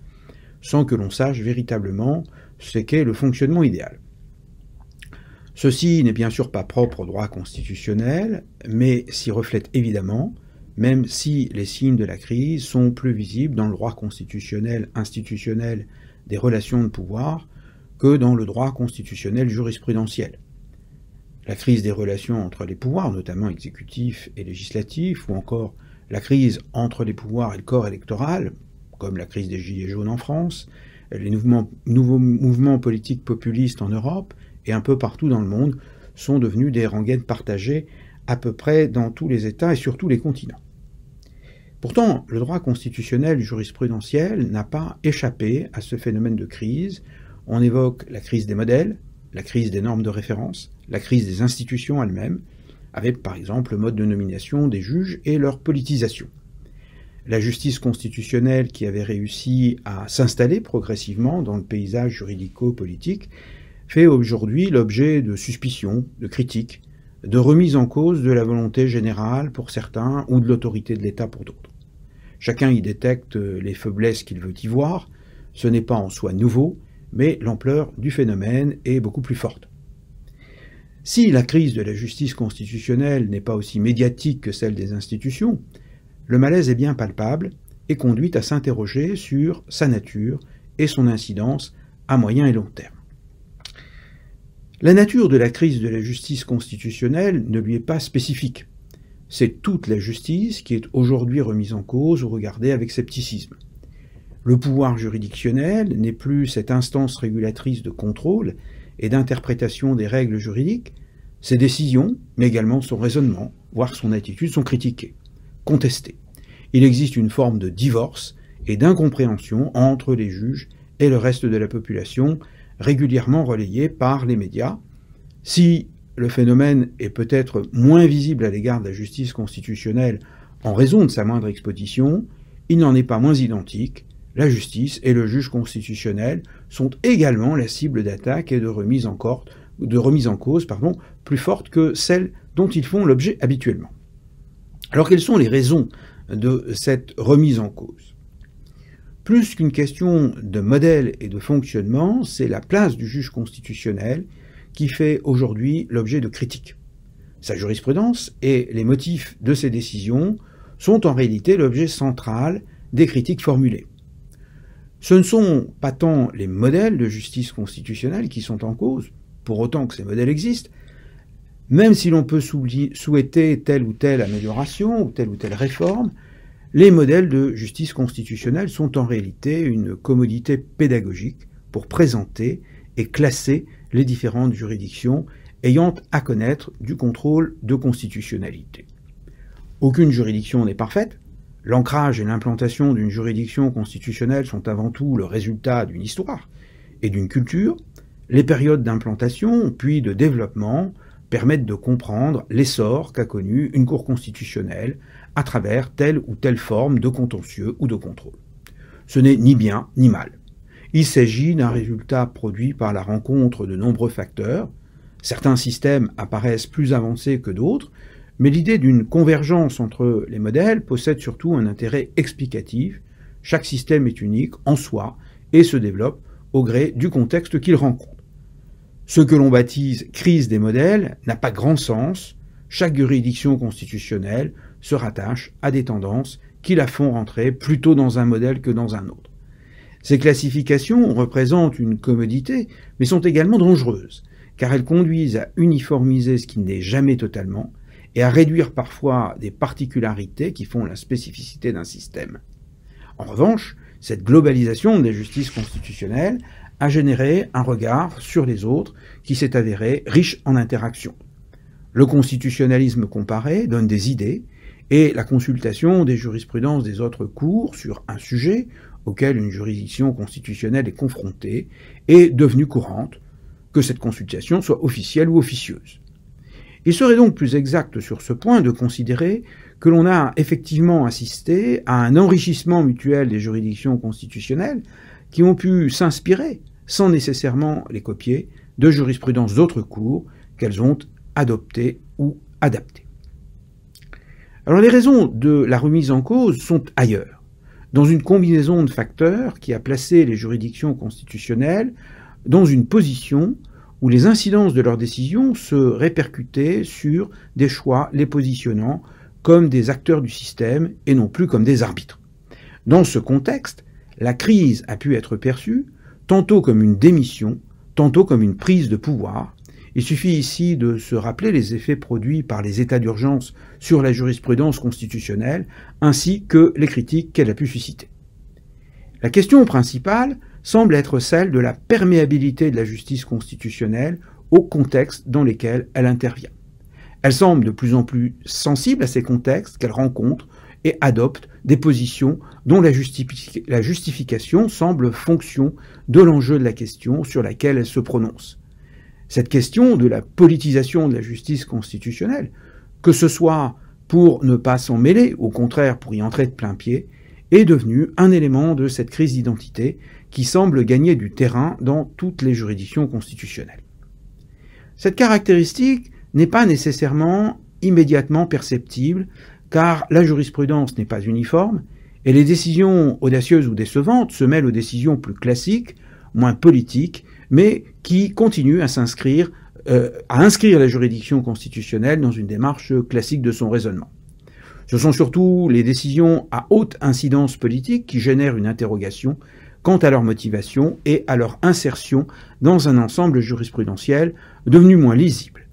sans que l'on sache véritablement ce qu'est le fonctionnement idéal. Ceci n'est bien sûr pas propre au droit constitutionnel, mais s'y reflète évidemment, même si les signes de la crise sont plus visibles dans le droit constitutionnel institutionnel des relations de pouvoir que dans le droit constitutionnel jurisprudentiel la crise des relations entre les pouvoirs, notamment exécutifs et législatifs, ou encore la crise entre les pouvoirs et le corps électoral, comme la crise des Gilets jaunes en France, les mouvements, nouveaux mouvements politiques populistes en Europe et un peu partout dans le monde sont devenus des rengaines partagées à peu près dans tous les États et sur tous les continents. Pourtant, le droit constitutionnel jurisprudentiel n'a pas échappé à ce phénomène de crise. On évoque la crise des modèles, la crise des normes de référence, la crise des institutions elles-mêmes, avec par exemple le mode de nomination des juges et leur politisation. La justice constitutionnelle qui avait réussi à s'installer progressivement dans le paysage juridico-politique fait aujourd'hui l'objet de suspicions, de critiques, de remise en cause de la volonté générale pour certains ou de l'autorité de l'État pour d'autres. Chacun y détecte les faiblesses qu'il veut y voir, ce n'est pas en soi nouveau, mais l'ampleur du phénomène est beaucoup plus forte. Si la crise de la justice constitutionnelle n'est pas aussi médiatique que celle des institutions, le malaise est bien palpable et conduit à s'interroger sur sa nature et son incidence à moyen et long terme. La nature de la crise de la justice constitutionnelle ne lui est pas spécifique. C'est toute la justice qui est aujourd'hui remise en cause ou regardée avec scepticisme. Le pouvoir juridictionnel n'est plus cette instance régulatrice de contrôle et d'interprétation des règles juridiques. Ses décisions, mais également son raisonnement, voire son attitude, sont critiquées, contestées. Il existe une forme de divorce et d'incompréhension entre les juges et le reste de la population, régulièrement relayée par les médias. Si le phénomène est peut-être moins visible à l'égard de la justice constitutionnelle en raison de sa moindre exposition, il n'en est pas moins identique la justice et le juge constitutionnel sont également la cible d'attaques et de remises en, remise en cause plus fortes que celles dont ils font l'objet habituellement. Alors quelles sont les raisons de cette remise en cause Plus qu'une question de modèle et de fonctionnement, c'est la place du juge constitutionnel qui fait aujourd'hui l'objet de critiques. Sa jurisprudence et les motifs de ses décisions sont en réalité l'objet central des critiques formulées. Ce ne sont pas tant les modèles de justice constitutionnelle qui sont en cause, pour autant que ces modèles existent, même si l'on peut souhaiter telle ou telle amélioration ou telle ou telle réforme, les modèles de justice constitutionnelle sont en réalité une commodité pédagogique pour présenter et classer les différentes juridictions ayant à connaître du contrôle de constitutionnalité. Aucune juridiction n'est parfaite, L'ancrage et l'implantation d'une juridiction constitutionnelle sont avant tout le résultat d'une histoire et d'une culture. Les périodes d'implantation, puis de développement, permettent de comprendre l'essor qu'a connu une Cour constitutionnelle à travers telle ou telle forme de contentieux ou de contrôle. Ce n'est ni bien ni mal. Il s'agit d'un résultat produit par la rencontre de nombreux facteurs. Certains systèmes apparaissent plus avancés que d'autres, mais l'idée d'une convergence entre les modèles possède surtout un intérêt explicatif. Chaque système est unique en soi et se développe au gré du contexte qu'il rencontre. Ce que l'on baptise crise des modèles n'a pas grand sens. Chaque juridiction constitutionnelle se rattache à des tendances qui la font rentrer plutôt dans un modèle que dans un autre. Ces classifications représentent une commodité, mais sont également dangereuses, car elles conduisent à uniformiser ce qui n'est jamais totalement, et à réduire parfois des particularités qui font la spécificité d'un système. En revanche, cette globalisation des justices constitutionnelles a généré un regard sur les autres qui s'est avéré riche en interactions. Le constitutionnalisme comparé donne des idées et la consultation des jurisprudences des autres cours sur un sujet auquel une juridiction constitutionnelle est confrontée est devenue courante, que cette consultation soit officielle ou officieuse. Il serait donc plus exact sur ce point de considérer que l'on a effectivement assisté à un enrichissement mutuel des juridictions constitutionnelles qui ont pu s'inspirer, sans nécessairement les copier, de jurisprudences d'autres cours qu'elles ont adoptées ou adaptées. Alors les raisons de la remise en cause sont ailleurs, dans une combinaison de facteurs qui a placé les juridictions constitutionnelles dans une position où les incidences de leurs décisions se répercutaient sur des choix les positionnant comme des acteurs du système et non plus comme des arbitres. Dans ce contexte, la crise a pu être perçue tantôt comme une démission, tantôt comme une prise de pouvoir. Il suffit ici de se rappeler les effets produits par les états d'urgence sur la jurisprudence constitutionnelle, ainsi que les critiques qu'elle a pu susciter. La question principale semble être celle de la perméabilité de la justice constitutionnelle au contexte dans lesquels elle intervient. Elle semble de plus en plus sensible à ces contextes qu'elle rencontre et adopte des positions dont la, la justification semble fonction de l'enjeu de la question sur laquelle elle se prononce. Cette question de la politisation de la justice constitutionnelle, que ce soit pour ne pas s'en mêler, au contraire pour y entrer de plein pied, est devenu un élément de cette crise d'identité qui semble gagner du terrain dans toutes les juridictions constitutionnelles. Cette caractéristique n'est pas nécessairement immédiatement perceptible car la jurisprudence n'est pas uniforme et les décisions audacieuses ou décevantes se mêlent aux décisions plus classiques, moins politiques, mais qui continuent à s'inscrire, euh, à inscrire la juridiction constitutionnelle dans une démarche classique de son raisonnement. Ce sont surtout les décisions à haute incidence politique qui génèrent une interrogation quant à leur motivation et à leur insertion dans un ensemble jurisprudentiel devenu moins lisible.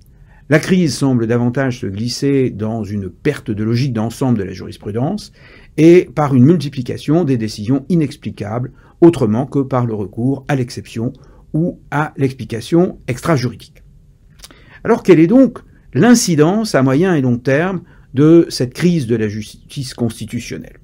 La crise semble davantage se glisser dans une perte de logique d'ensemble de la jurisprudence et par une multiplication des décisions inexplicables autrement que par le recours à l'exception ou à l'explication extrajuridique. Alors quelle est donc l'incidence à moyen et long terme de cette crise de la justice constitutionnelle.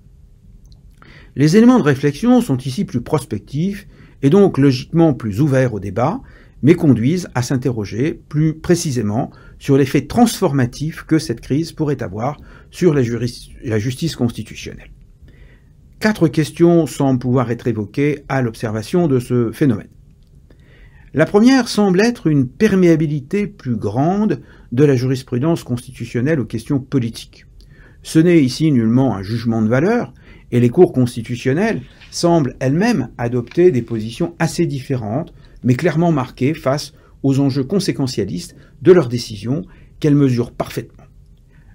Les éléments de réflexion sont ici plus prospectifs et donc logiquement plus ouverts au débat, mais conduisent à s'interroger plus précisément sur l'effet transformatif que cette crise pourrait avoir sur la, justice constitutionnelle. Quatre questions semblent pouvoir être évoquées à l'observation de ce phénomène. La première semble être une perméabilité plus grande de la jurisprudence constitutionnelle aux questions politiques. Ce n'est ici nullement un jugement de valeur, et les cours constitutionnelles semblent elles-mêmes adopter des positions assez différentes, mais clairement marquées face aux enjeux conséquentialistes de leurs décisions qu'elles mesurent parfaitement.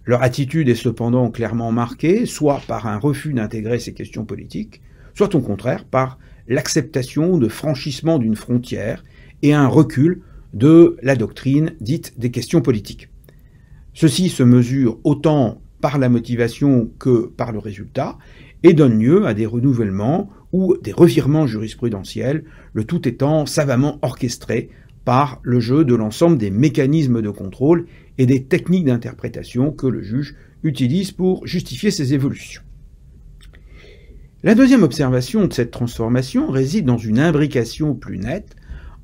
Leur attitude est cependant clairement marquée, soit par un refus d'intégrer ces questions politiques, soit au contraire par l'acceptation de franchissement d'une frontière et un recul de la doctrine dite des questions politiques. Ceci se mesure autant par la motivation que par le résultat et donne lieu à des renouvellements ou des revirements jurisprudentiels, le tout étant savamment orchestré par le jeu de l'ensemble des mécanismes de contrôle et des techniques d'interprétation que le juge utilise pour justifier ces évolutions. La deuxième observation de cette transformation réside dans une imbrication plus nette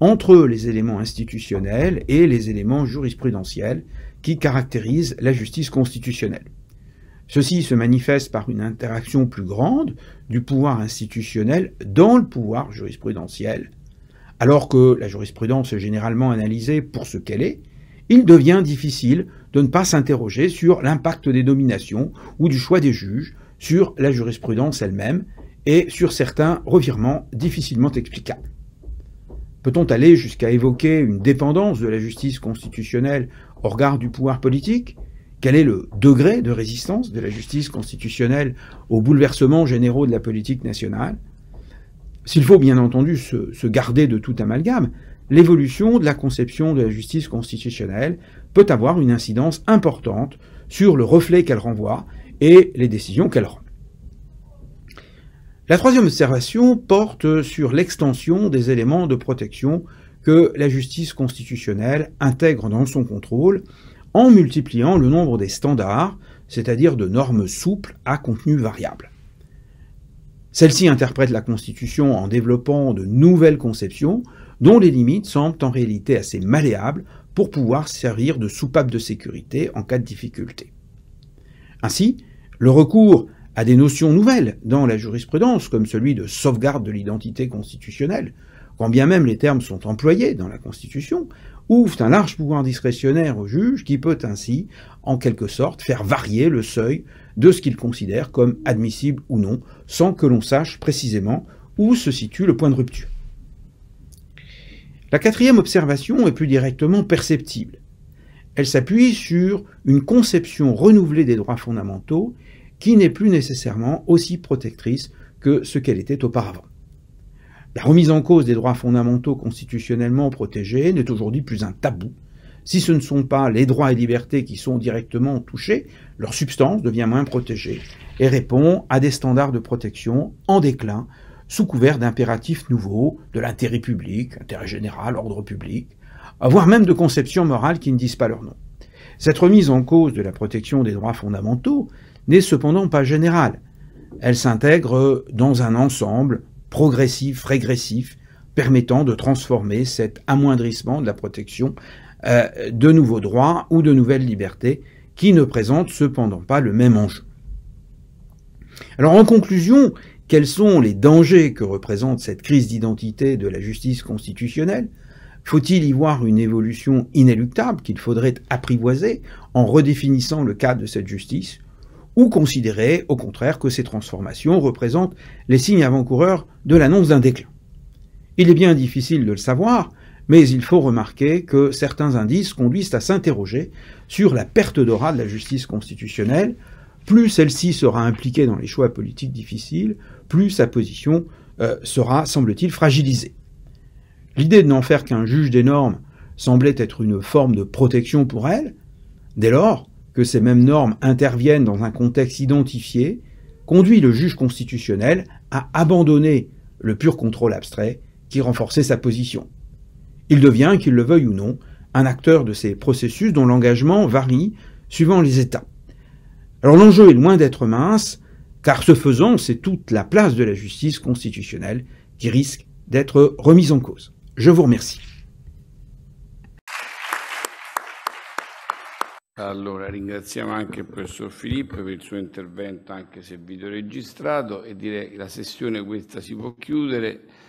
entre les éléments institutionnels et les éléments jurisprudentiels qui caractérisent la justice constitutionnelle. Ceci se manifeste par une interaction plus grande du pouvoir institutionnel dans le pouvoir jurisprudentiel. Alors que la jurisprudence est généralement analysée pour ce qu'elle est, il devient difficile de ne pas s'interroger sur l'impact des nominations ou du choix des juges sur la jurisprudence elle-même et sur certains revirements difficilement explicables. Peut-on aller jusqu'à évoquer une dépendance de la justice constitutionnelle au regard du pouvoir politique Quel est le degré de résistance de la justice constitutionnelle aux bouleversements généraux de la politique nationale S'il faut bien entendu se, garder de tout amalgame, l'évolution de la conception de la justice constitutionnelle peut avoir une incidence importante sur le reflet qu'elle renvoie et les décisions qu'elle rend. La troisième observation porte sur l'extension des éléments de protection que la justice constitutionnelle intègre dans son contrôle en multipliant le nombre des standards, c'est-à-dire de normes souples à contenu variable. Celle-ci interprète la Constitution en développant de nouvelles conceptions dont les limites semblent en réalité assez malléables pour pouvoir servir de soupape de sécurité en cas de difficulté. Ainsi, le recours à des notions nouvelles dans la jurisprudence, comme celui de sauvegarde de l'identité constitutionnelle, quand bien même les termes sont employés dans la Constitution, ouvrent un large pouvoir discrétionnaire au juge qui peut ainsi, en quelque sorte, faire varier le seuil de ce qu'il considère comme admissible ou non, sans que l'on sache précisément où se situe le point de rupture. La quatrième observation est plus directement perceptible. Elle s'appuie sur une conception renouvelée des droits fondamentaux qui n'est plus nécessairement aussi protectrice que ce qu'elle était auparavant. La remise en cause des droits fondamentaux constitutionnellement protégés n'est aujourd'hui plus un tabou. Si ce ne sont pas les droits et libertés qui sont directement touchés, leur substance devient moins protégée et répond à des standards de protection en déclin sous couvert d'impératifs nouveaux, de l'intérêt public, intérêt général, ordre public, voire même de conceptions morales qui ne disent pas leur nom. Cette remise en cause de la protection des droits fondamentaux n'est cependant pas générale. Elle s'intègre dans un ensemble progressif, régressif, permettant de transformer cet amoindrissement de la protection euh, de nouveaux droits ou de nouvelles libertés qui ne présentent cependant pas le même enjeu. Alors en conclusion, quels sont les dangers que représente cette crise d'identité de la justice constitutionnelle Faut-il y voir une évolution inéluctable qu'il faudrait apprivoiser en redéfinissant le cadre de cette justice ou considérer au contraire que ces transformations représentent les signes avant-coureurs de l'annonce d'un déclin. Il est bien difficile de le savoir, mais il faut remarquer que certains indices conduisent à s'interroger sur la perte d'aura de la justice constitutionnelle. Plus celle-ci sera impliquée dans les choix politiques difficiles, plus sa position euh, sera, semble-t-il, fragilisée. L'idée de n'en faire qu'un juge des normes semblait être une forme de protection pour elle. Dès lors, que ces mêmes normes interviennent dans un contexte identifié conduit le juge constitutionnel à abandonner le pur contrôle abstrait qui renforçait sa position. Il devient, qu'il le veuille ou non, un acteur de ces processus dont l'engagement varie suivant les États. Alors l'enjeu est loin d'être mince, car ce faisant, c'est toute la place de la justice constitutionnelle qui risque d'être remise en cause. Je vous remercie. Allora, ringraziamo anche il professor Filippo per il suo intervento, anche se videoregistrato, e direi che la sessione questa si può chiudere.